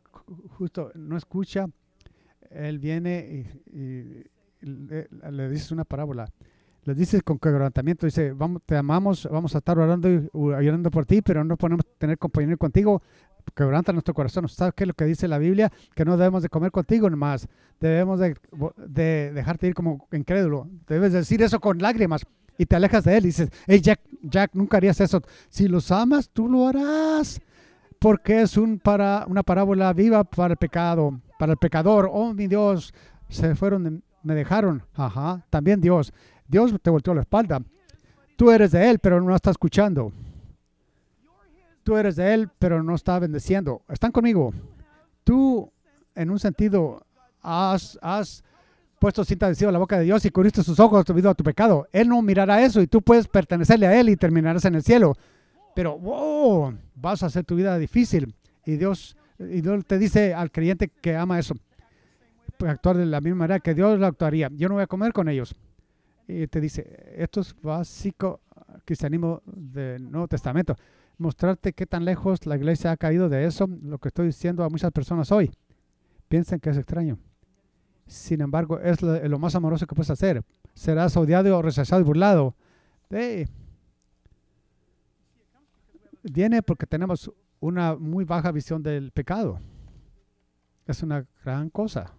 justo no escucha, él viene y, le, dices una parábola. Le dices con quebrantamiento, dice, vamos, te amamos, vamos a estar orando y orando por ti, pero no podemos tener compañía contigo, quebranta nuestro corazón. ¿Sabes qué es lo que dice la Biblia? Que no debemos de comer contigo nomás, debemos de, de dejarte ir como incrédulo. Debes decir eso con lágrimas, y te alejas de él. Y dices, hey Jack, Jack, nunca harías eso. Si los amas, tú lo harás. Porque es un para, una parábola viva para el pecado, para el pecador. Oh, mi Dios, se fueron, me dejaron. Ajá, también Dios. Dios te volteó la espalda. Tú eres de Él, pero no está escuchando. Tú eres de Él, pero no está bendeciendo. Están conmigo. Tú, en un sentido, has puesto cinta adhesiva en la boca de Dios y cubriste sus ojos debido a tu pecado. Él no mirará eso y tú puedes pertenecerle a Él y terminarás en el cielo. Pero, wow, vas a hacer tu vida difícil. Y Dios, y Dios te dice al creyente que ama eso, pues actuar de la misma manera que Dios lo actuaría. Yo no voy a comer con ellos. Y te dice, esto es básico ah, cristianismo del Nuevo Testamento. Mostrarte qué tan lejos la iglesia ha caído de eso, lo que estoy diciendo a muchas personas hoy. Piensen que es extraño. Sin embargo, es lo, más amoroso que puedes hacer. Serás odiado, rechazado y burlado. Hey. Viene porque tenemos una muy baja visión del pecado. Es una gran cosa.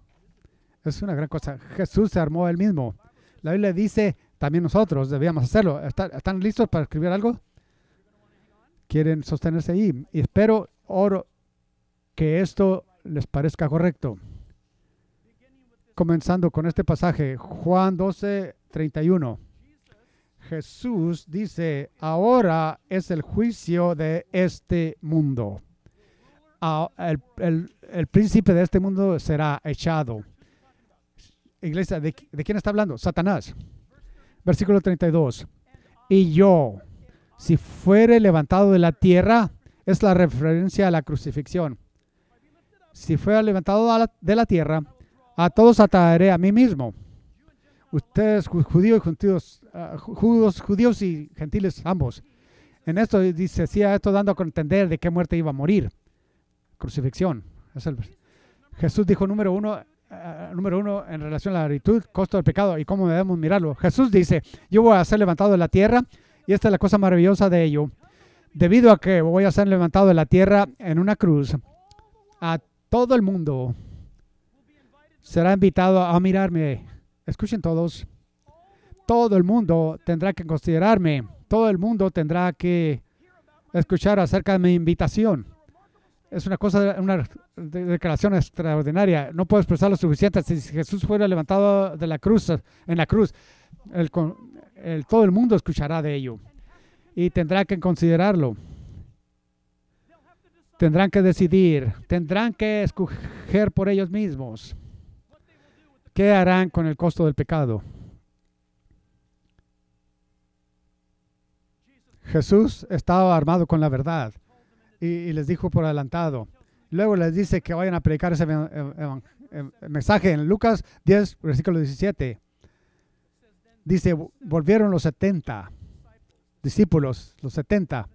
Es una gran cosa. Jesús se armó él mismo. La Biblia dice, también nosotros debíamos hacerlo. ¿Están listos para escribir algo? Quieren sostenerse ahí. Y espero, oro, que esto les parezca correcto comenzando con este pasaje, Juan 12, 31. Jesús dice, ahora es el juicio de este mundo. El, príncipe de este mundo será echado. Iglesia, ¿de, ¿de quién está hablando? Satanás. Versículo 32. Y yo, si fuere levantado de la tierra, es la referencia a la crucifixión. Si fuera levantado de la tierra, a todos ataré a mí mismo. Ustedes judíos y gentiles, ah, judíos, y gentiles ambos. En esto dice, si esto dando a entender de qué muerte iba a morir. Crucifixión. Jesús dijo número uno, ah, número uno en relación a la virtud, costo del pecado y cómo debemos mirarlo. Jesús dice, yo voy a ser levantado de la tierra y esta es la cosa maravillosa de ello. Debido a que voy a ser levantado de la tierra en una cruz, a todo el mundo será invitado a mirarme. Escuchen todos. Todo el mundo tendrá que considerarme. Todo el mundo tendrá que escuchar acerca de mi invitación. Es una cosa, una declaración extraordinaria. No puedo expresar lo suficiente. Si Jesús fuera levantado de la cruz, en la cruz, todo el mundo escuchará de ello y tendrá que considerarlo. Tendrán que decidir, tendrán que escoger por ellos mismos. ¿Qué harán con el costo del pecado? Jesús estaba armado con la verdad y, les dijo por adelantado. Luego les dice que vayan a predicar ese mensaje en Lucas 10, versículo 17. Dice, volvieron los 70 discípulos, los 70,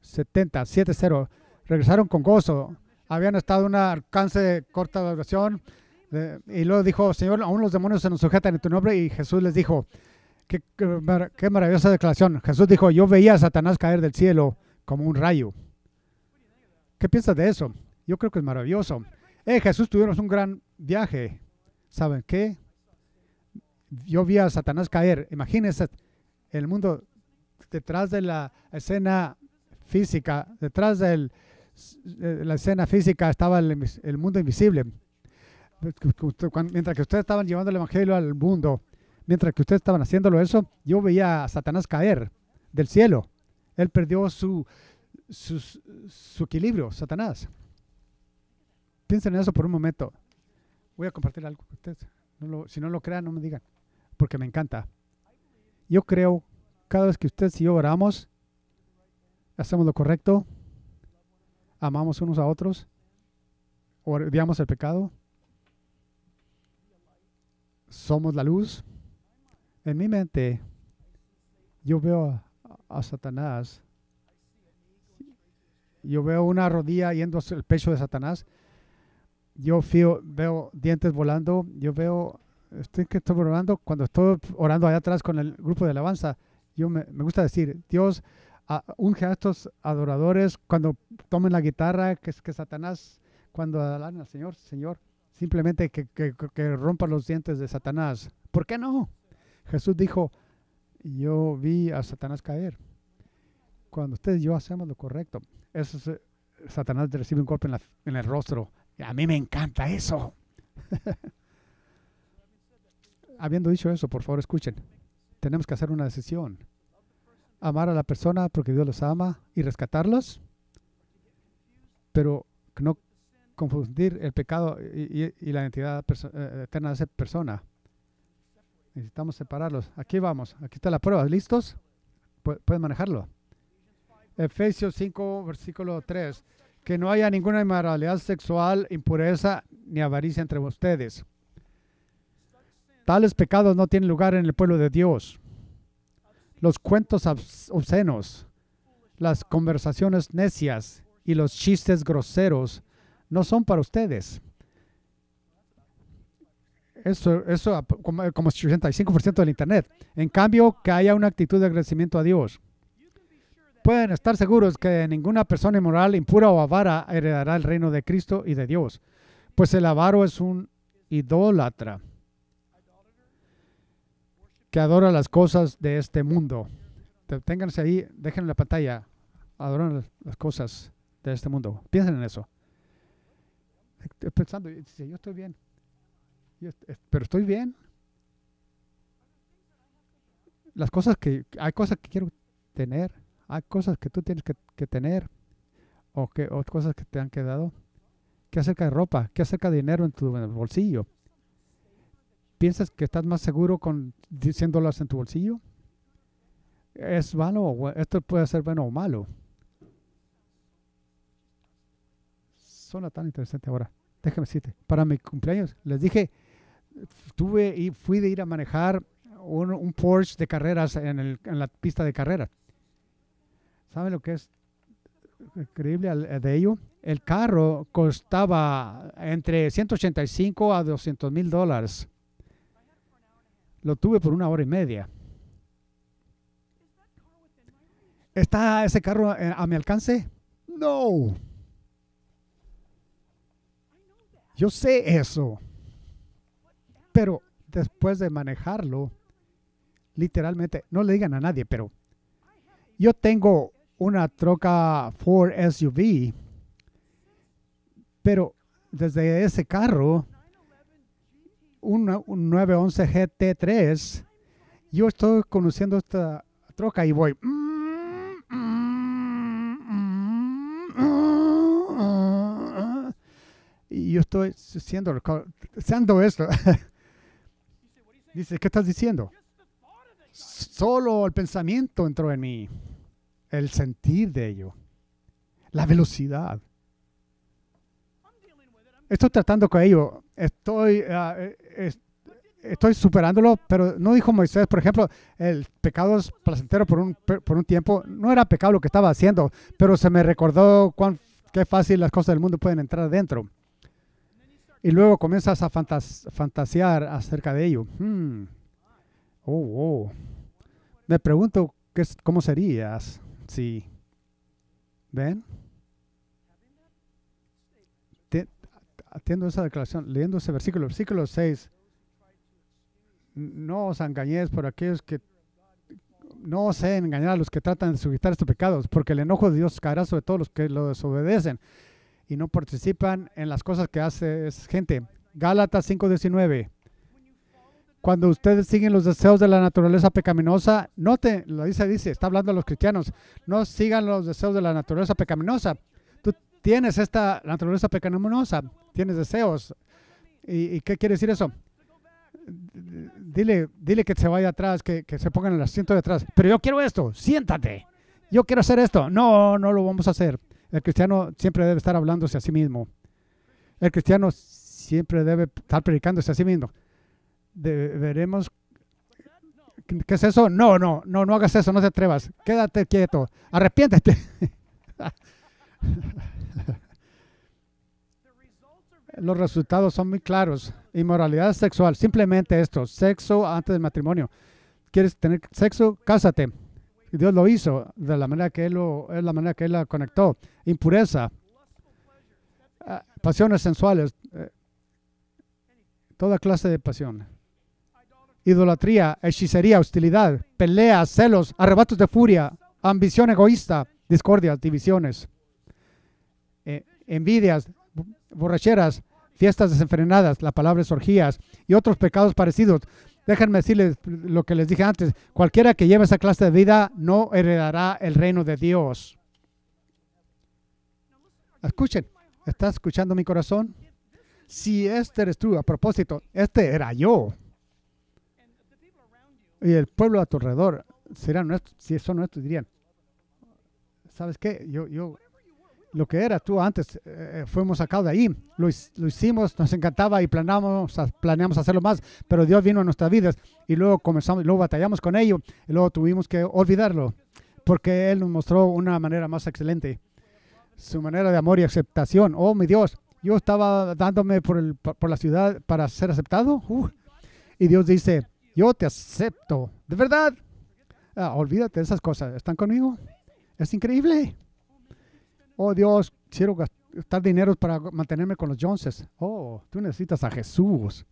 70, 7-0, regresaron con gozo. Habían estado en un alcance de corta duración, eh, y luego dijo, Señor, aún los demonios se nos sujetan en tu nombre. Y Jesús les dijo, qué, qué maravillosa declaración. Jesús dijo, yo veía a Satanás caer del cielo como un rayo. ¿Qué piensas de eso? Yo creo que es maravilloso. Eh, Jesús, tuvimos un gran viaje. ¿Saben qué? Yo vi a Satanás caer. Imagínense el mundo detrás de la escena física, detrás de eh, la escena física estaba el mundo invisible. Pues mientras que ustedes estaban llevando el Evangelio al mundo, mientras que ustedes estaban haciéndolo eso, yo veía a Satanás caer del cielo. Él perdió su, su, equilibrio, Satanás. Piensen en eso por un momento. Voy a compartir algo con ustedes. si no lo crean, no me digan, porque me encanta. Yo creo, cada vez que ustedes y yo oramos, hacemos lo correcto, amamos unos a otros, odiamos el pecado, somos la luz. En mi mente, yo veo a Satanás. Yo veo una rodilla yendo hacia el pecho de Satanás. Yo veo dientes volando. Yo veo, estoy que estoy orando, cuando estoy orando allá atrás con el grupo de alabanza, yo me, gusta decir, Dios unge a estos adoradores cuando tomen la guitarra, que, que Satanás, cuando alaban al Señor, Señor. Simplemente que, que, rompa los dientes de Satanás. ¿Por qué no? Jesús dijo, yo vi a Satanás caer. Cuando ustedes y yo hacemos lo correcto, eso es, Satanás recibe un golpe en, en el rostro. A mí me encanta eso. [laughs] Habiendo dicho eso, por favor escuchen. Tenemos que hacer una decisión. Amar a la persona porque Dios los ama y rescatarlos, pero no confundir el pecado y, la identidad eh, eterna de esa persona. Necesitamos separarlos. Aquí vamos. Aquí está la prueba. ¿Listos? Pueden manejarlo. Efesios 5, versículo 3. Que no haya ninguna inmoralidad sexual, impureza ni avaricia entre ustedes. Tales pecados no tienen lugar en el pueblo de Dios. Los cuentos obscenos, las conversaciones necias y los chistes groseros no son para ustedes. Eso, eso como, como 85% del Internet. En cambio, que haya una actitud de agradecimiento a Dios. Pueden estar seguros que ninguna persona inmoral, impura o avara heredará el reino de Cristo y de Dios, pues el avaro es un idólatra que adora las cosas de este mundo. Ténganse ahí, dejen en la pantalla, adoran las cosas de este mundo. Piensen en eso. Estoy pensando, si yo estoy bien. pero estoy bien. Las cosas que, hay cosas que quiero tener, hay cosas que tú tienes que, que tener, o que o cosas que te han quedado. ¿Qué acerca de ropa? ¿Qué acerca de dinero en tu bolsillo? ¿Piensas que estás más seguro con 100 dólares en tu bolsillo? ¿Es bueno o esto puede ser bueno o malo? persona tan interesante ahora. Déjame decirte, para mi cumpleaños les dije, tuve y fui de ir a manejar un, un Porsche de carreras en, el, en la pista de carreras. ¿Saben lo que es increíble eh, de ello? El carro costaba entre 185 a 200 mil dólares. Lo tuve por una hora y media. ¿Está ese carro eh, a mi alcance? No. Yo sé eso, pero después de manejarlo, literalmente, no le digan a nadie, pero yo tengo una troca Ford SUV, pero desde ese carro, un 911 GT3, yo estoy conociendo esta troca y voy, Y yo estoy siendo, siendo esto. [laughs] Dice, ¿qué estás diciendo? Solo el pensamiento entró en mí. El sentir de ello. La velocidad. Estoy tratando con ello. Estoy, ah, e, estoy superándolo, pero no dijo Moisés, por ejemplo, el pecado es placentero por un, por un tiempo. No era pecado lo que estaba haciendo, pero se me recordó qué fácil las cosas del mundo pueden entrar adentro. Y luego comienzas a fantasear acerca de ello. Hmm. Oh, oh. Me pregunto qué, cómo serías si... ¿Ven? Atiendo esa declaración, leyendo ese versículo, versículo 6. No os engañéis por aquellos que no os engañar a los que tratan de sujetar estos pecados, porque el enojo de Dios caerá sobre todos los que lo desobedecen y no participan en las cosas que hace es gente. Gálatas 5:19. Cuando ustedes siguen los deseos de la naturaleza pecaminosa, no te lo dice, dice, está hablando a los cristianos, no sigan los deseos de la naturaleza pecaminosa. Tú tienes esta naturaleza pecaminosa, tienes deseos. ¿Y, qué quiere decir eso? Dile, dile que se vaya atrás, que, que se pongan el asiento de atrás. Pero yo quiero esto, siéntate. Yo quiero hacer esto. No, no lo vamos a hacer. El cristiano siempre debe estar hablándose a sí mismo. El cristiano siempre debe estar predicándose a sí mismo. ¿Deberemos? ¿Qué es eso? No, no, no, no hagas eso, no te atrevas. Quédate quieto. Arrepiéntete. [laughs] Los resultados son muy claros. Inmoralidad sexual, simplemente esto, sexo antes del matrimonio. ¿Quieres tener sexo? Cásate. Dios lo hizo de la manera que Él, lo, la, manera que la conectó. Impureza, ah, pasiones sensuales, eh, toda clase de pasión. Idolatría, hechicería, hostilidad, peleas, celos, arrebatos de furia, ambición egoísta, discordia, divisiones, eh, envidias, borracheras, fiestas desenfrenadas, la palabra es orgías y otros pecados parecidos. Déjenme decirles lo que les dije antes. Cualquiera que lleve esa clase de vida no heredará el reino de Dios. Escuchen, ¿estás escuchando mi corazón? Si este eres tú, a propósito, este era yo. Y el pueblo a tu alrededor si son nuestros, dirían, ¿sabes qué? Yo, yo, lo que era tú antes, eh, eh, fuimos sacados de ahí, lo, hicimos, nos encantaba y planeamos, planeamos hacerlo más, pero Dios vino a nuestras vidas y luego comenzamos, luego batallamos con ello y luego tuvimos que olvidarlo porque Él nos mostró una manera más excelente, su manera de amor y aceptación. Oh, mi Dios, yo estaba dándome por, por la ciudad para ser aceptado uh, y Dios dice, yo te acepto, de verdad. Ah, olvídate de esas cosas, ¿están conmigo? Es increíble oh Dios, quiero gastar dinero para mantenerme con los Joneses. Oh, tú necesitas a Jesús.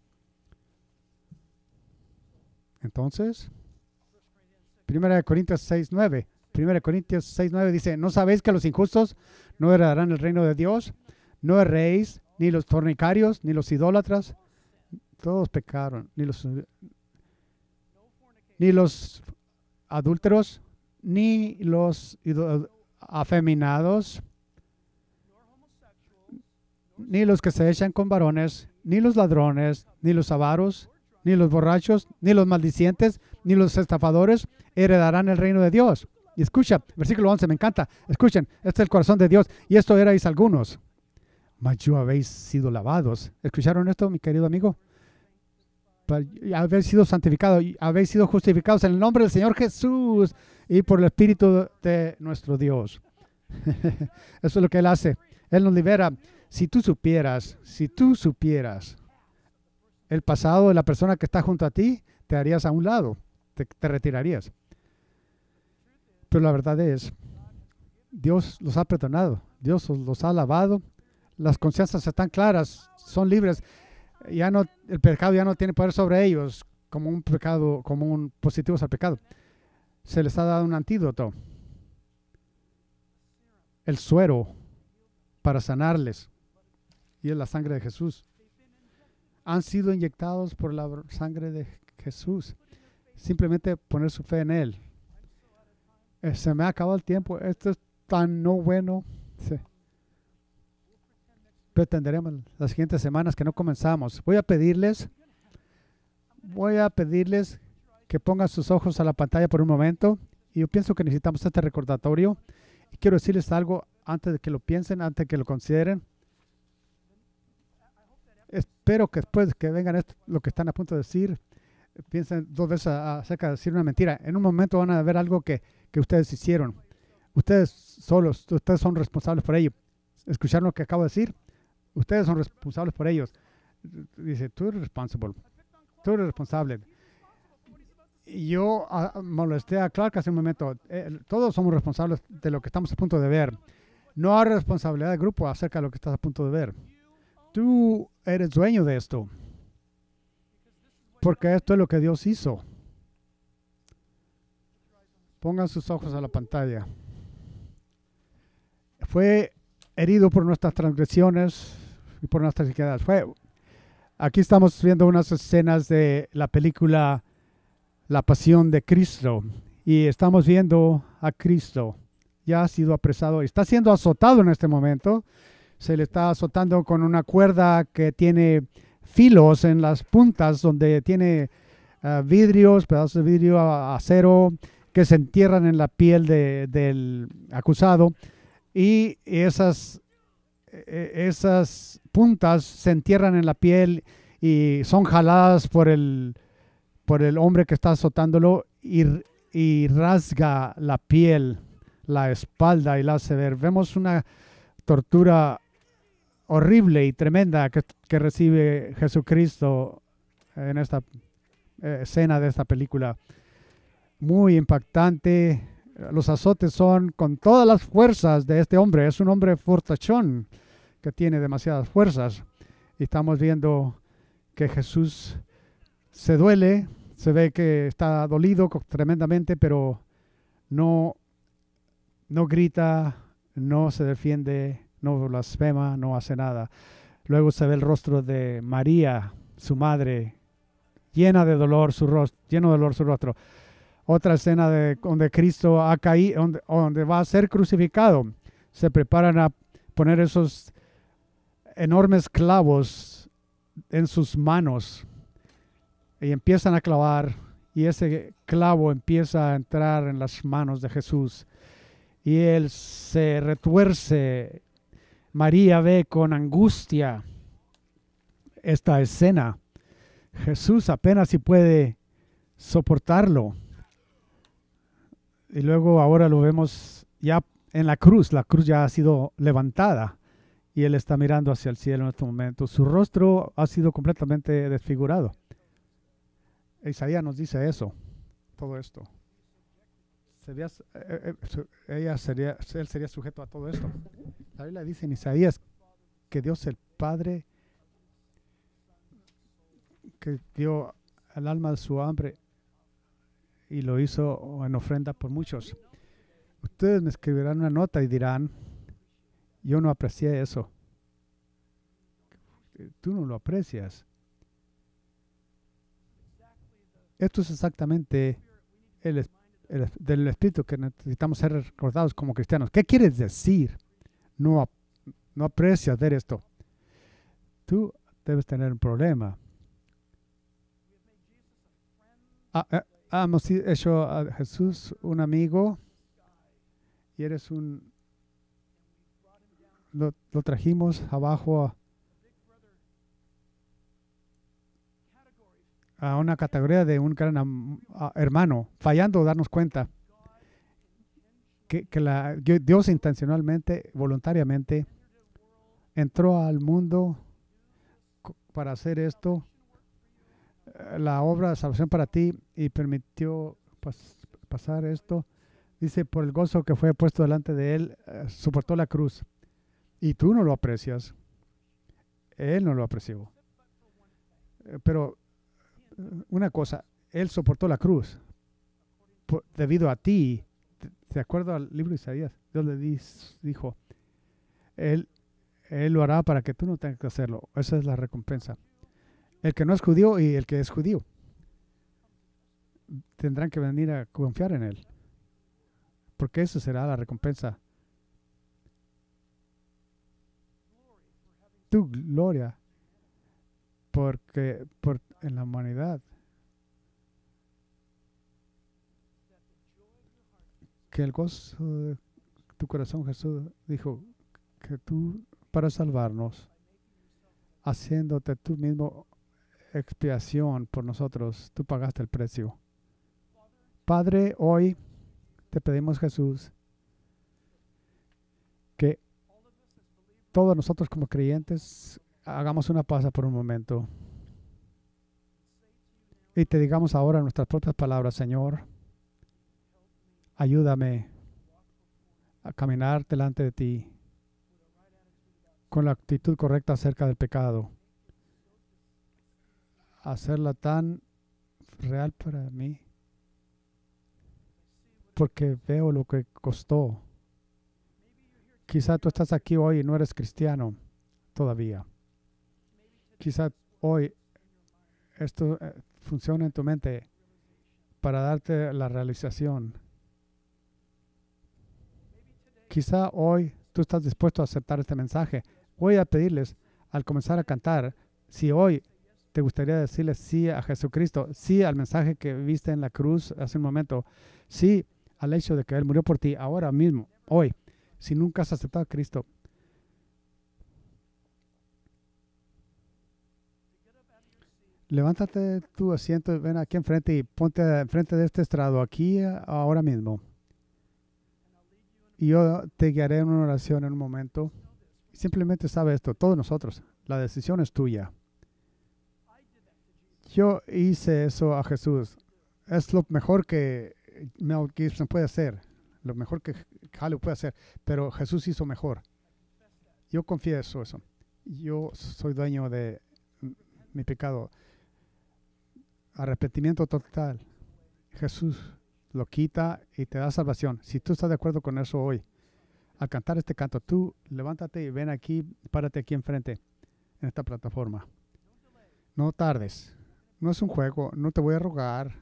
Entonces, 1 Corintios 6, 9. 1 Corintios 6, 9 dice, ¿no sabéis que los injustos no heredarán el reino de Dios? No erréis, ni los fornicarios, ni los idólatras. Todos pecaron, ni los, ni los adúlteros, ni los afeminados, ni los que se echan con varones, ni los ladrones, ni los avaros, ni los borrachos, ni los maldicientes, ni los estafadores heredarán el reino de Dios. Y escucha, versículo 11, me encanta. Escuchen, este es el corazón de Dios. Y esto erais algunos. Mas yo habéis sido lavados. ¿Escucharon esto, mi querido amigo? Pues, habéis sido santificados, habéis sido justificados en el nombre del Señor Jesús y por el Espíritu de nuestro Dios. [laughs] Eso es lo que Él hace. Él nos libera si tú supieras, si tú supieras el pasado de la persona que está junto a ti, te harías a un lado, te, retirarías. Pero la verdad es, Dios los ha perdonado, Dios los ha lavado, las conciencias están claras, son libres, ya no, el pecado ya no tiene poder sobre ellos como un pecado, como un positivo al pecado. Se les ha dado un antídoto, el suero para sanarles, y es la sangre de Jesús. Han sido inyectados por la sangre de Jesús. Simplemente poner su fe en Él. Eh, se me ha acabado el tiempo. Esto es tan no bueno. Pretenderemos las siguientes semanas que no comenzamos. Voy a pedirles, voy a pedirles que pongan sus ojos a la pantalla por un momento. Y yo pienso que necesitamos este recordatorio. Y quiero decirles algo antes de que lo piensen, antes de que lo consideren. Espero que después que vengan esto, lo que están a punto de decir, piensen dos veces acerca de decir una mentira. En un momento van a ver algo que, que ustedes hicieron. Ustedes solos, ustedes son responsables por ello. ¿Escucharon lo que acabo de decir? Ustedes son responsables por ellos. Dice, tú eres responsable. Tú eres responsable. Yo ah, molesté a Clark hace un momento. Eh, todos somos responsables de lo que estamos a punto de ver. No hay responsabilidad de grupo acerca de lo que estás a punto de ver. Tú eres dueño de esto. Porque esto es lo que Dios hizo. Pongan sus ojos a la pantalla. Fue herido por nuestras transgresiones y por nuestras iniquidades. Fue. Aquí estamos viendo unas escenas de la película La Pasión de Cristo y estamos viendo a Cristo. Ya ha sido apresado y está siendo azotado en este momento se le está azotando con una cuerda que tiene filos en las puntas donde tiene eh, vidrios, pedazos de vidrio, acero, que se entierran en la piel del acusado y esas, e, e, esas puntas se entierran en la piel y son jaladas por el, por el hombre que está azotándolo y, y rasga la piel, la espalda y la hace Vemos una tortura horrible y tremenda que, recibe Jesucristo en esta eh, escena de esta película. Muy impactante. Los azotes son con todas las fuerzas de este hombre. Es un hombre fortachón que tiene demasiadas fuerzas. Y estamos viendo que Jesús se duele, se ve que está dolido tremendamente, pero no, no grita, no se defiende, no blasfema, no hace nada. Luego se ve el rostro de María, su madre, llena de dolor su rostro, lleno de dolor su rostro. Otra escena de donde Cristo ha caído, va a ser crucificado. Se preparan a poner esos enormes clavos en sus manos y empiezan a clavar y ese clavo empieza a entrar en las manos de Jesús y él se retuerce María ve con angustia esta escena. Jesús apenas si puede soportarlo. Y luego ahora lo vemos ya en la cruz. La cruz ya ha sido levantada y él está mirando hacia el cielo en este momento. Su rostro ha sido completamente desfigurado. Isaías nos dice eso, todo esto. Eh, eh, eh, ella sería, él sería sujeto a todo esto. La Biblia dice en Isaías que Dios el Padre que dio al alma de su hambre y lo hizo en ofrenda por muchos. Ustedes me escribirán una nota y dirán, yo no aprecié eso. Tú no lo aprecias. Esto es exactamente del espíritu que necesitamos ser recordados como cristianos. ¿Qué quieres decir? no, no aprecia ver esto. Tú debes tener un problema. Ah, eh, ah, hemos hecho a Jesús un amigo y eres un... Lo, trajimos abajo a, a una categoría de un gran hermano, fallando darnos cuenta que, la, Dios intencionalmente, voluntariamente, entró al mundo para hacer esto, eh, la obra de salvación para ti y permitió pasar esto. Dice, por el gozo que fue puesto delante de él, eh, soportó la cruz. Y tú no lo aprecias. Él no lo apreció. Eh, pero una cosa, él soportó la cruz debido a ti de acuerdo al libro de Isaías, Dios le dijo, él, él lo hará para que tú no tengas que hacerlo. Esa es la recompensa. El que no es judío y el que es judío tendrán que venir a confiar en él. Porque eso será la recompensa. Tu gloria porque por, en la humanidad que el gozo de tu corazón, Jesús, dijo que tú, para salvarnos, haciéndote tú mismo expiación por nosotros, tú pagaste el precio. Padre, hoy te pedimos, Jesús, que todos nosotros como creyentes hagamos una pausa por un momento y te digamos ahora nuestras propias palabras, Señor. Ayúdame a caminar delante de ti con la actitud correcta acerca del pecado. Hacerla tan real para mí. Porque veo lo que costó. Quizá tú estás aquí hoy y no eres cristiano todavía. Quizá hoy esto eh, funcione en tu mente para darte la realización Quizá hoy tú estás dispuesto a aceptar este mensaje. Voy a pedirles al comenzar a cantar si hoy te gustaría decirles sí a Jesucristo, sí al mensaje que viste en la cruz hace un momento, sí al hecho de que Él murió por ti ahora mismo, hoy, si nunca has aceptado a Cristo. Levántate tu asiento, ven aquí enfrente y ponte enfrente de este estrado, aquí ahora mismo. Y yo te guiaré en una oración en un momento. Simplemente sabe esto, todos nosotros, la decisión es tuya. Yo hice eso a Jesús. Es lo mejor que Mel Gibson puede hacer, lo mejor que Jalio puede hacer, pero Jesús hizo mejor. Yo confieso eso. Yo soy dueño de mi pecado. Arrepentimiento total. Jesús lo quita y te da salvación. Si tú estás de acuerdo con eso hoy, al cantar este canto, tú levántate y ven aquí, párate aquí enfrente, en esta plataforma. No tardes. No es un juego, no te voy a rogar.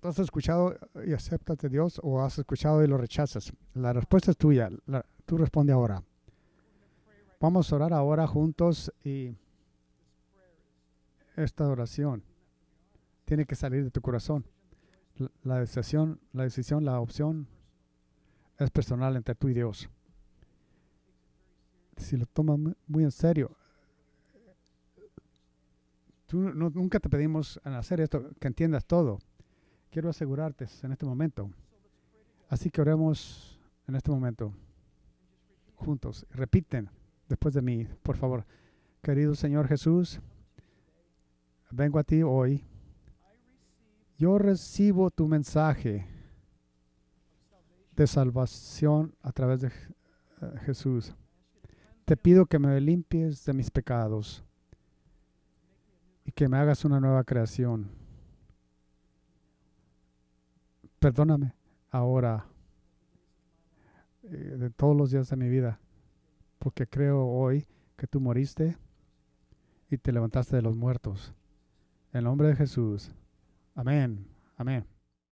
¿Tú has escuchado y aceptas de Dios o has escuchado y lo rechazas? La respuesta es tuya. tú responde ahora. Vamos a orar ahora juntos y esta oración tiene que salir de tu corazón. La decisión, la decisión, la opción es personal entre tú y Dios. Si lo tomas muy en serio, tú nunca te pedimos en hacer esto que entiendas todo. Quiero asegurarte en este momento. Así que oremos en este momento juntos. Repiten después de mí, por favor. Querido Señor Jesús, vengo a ti hoy yo recibo tu mensaje de salvación a través de eh, Jesús. Te pido que me limpies de mis pecados y que me hagas una nueva creación. Perdóname ahora eh, de todos los días de mi vida, porque creo hoy que tú moriste y te levantaste de los muertos. En el nombre de Jesús. Amén, amén.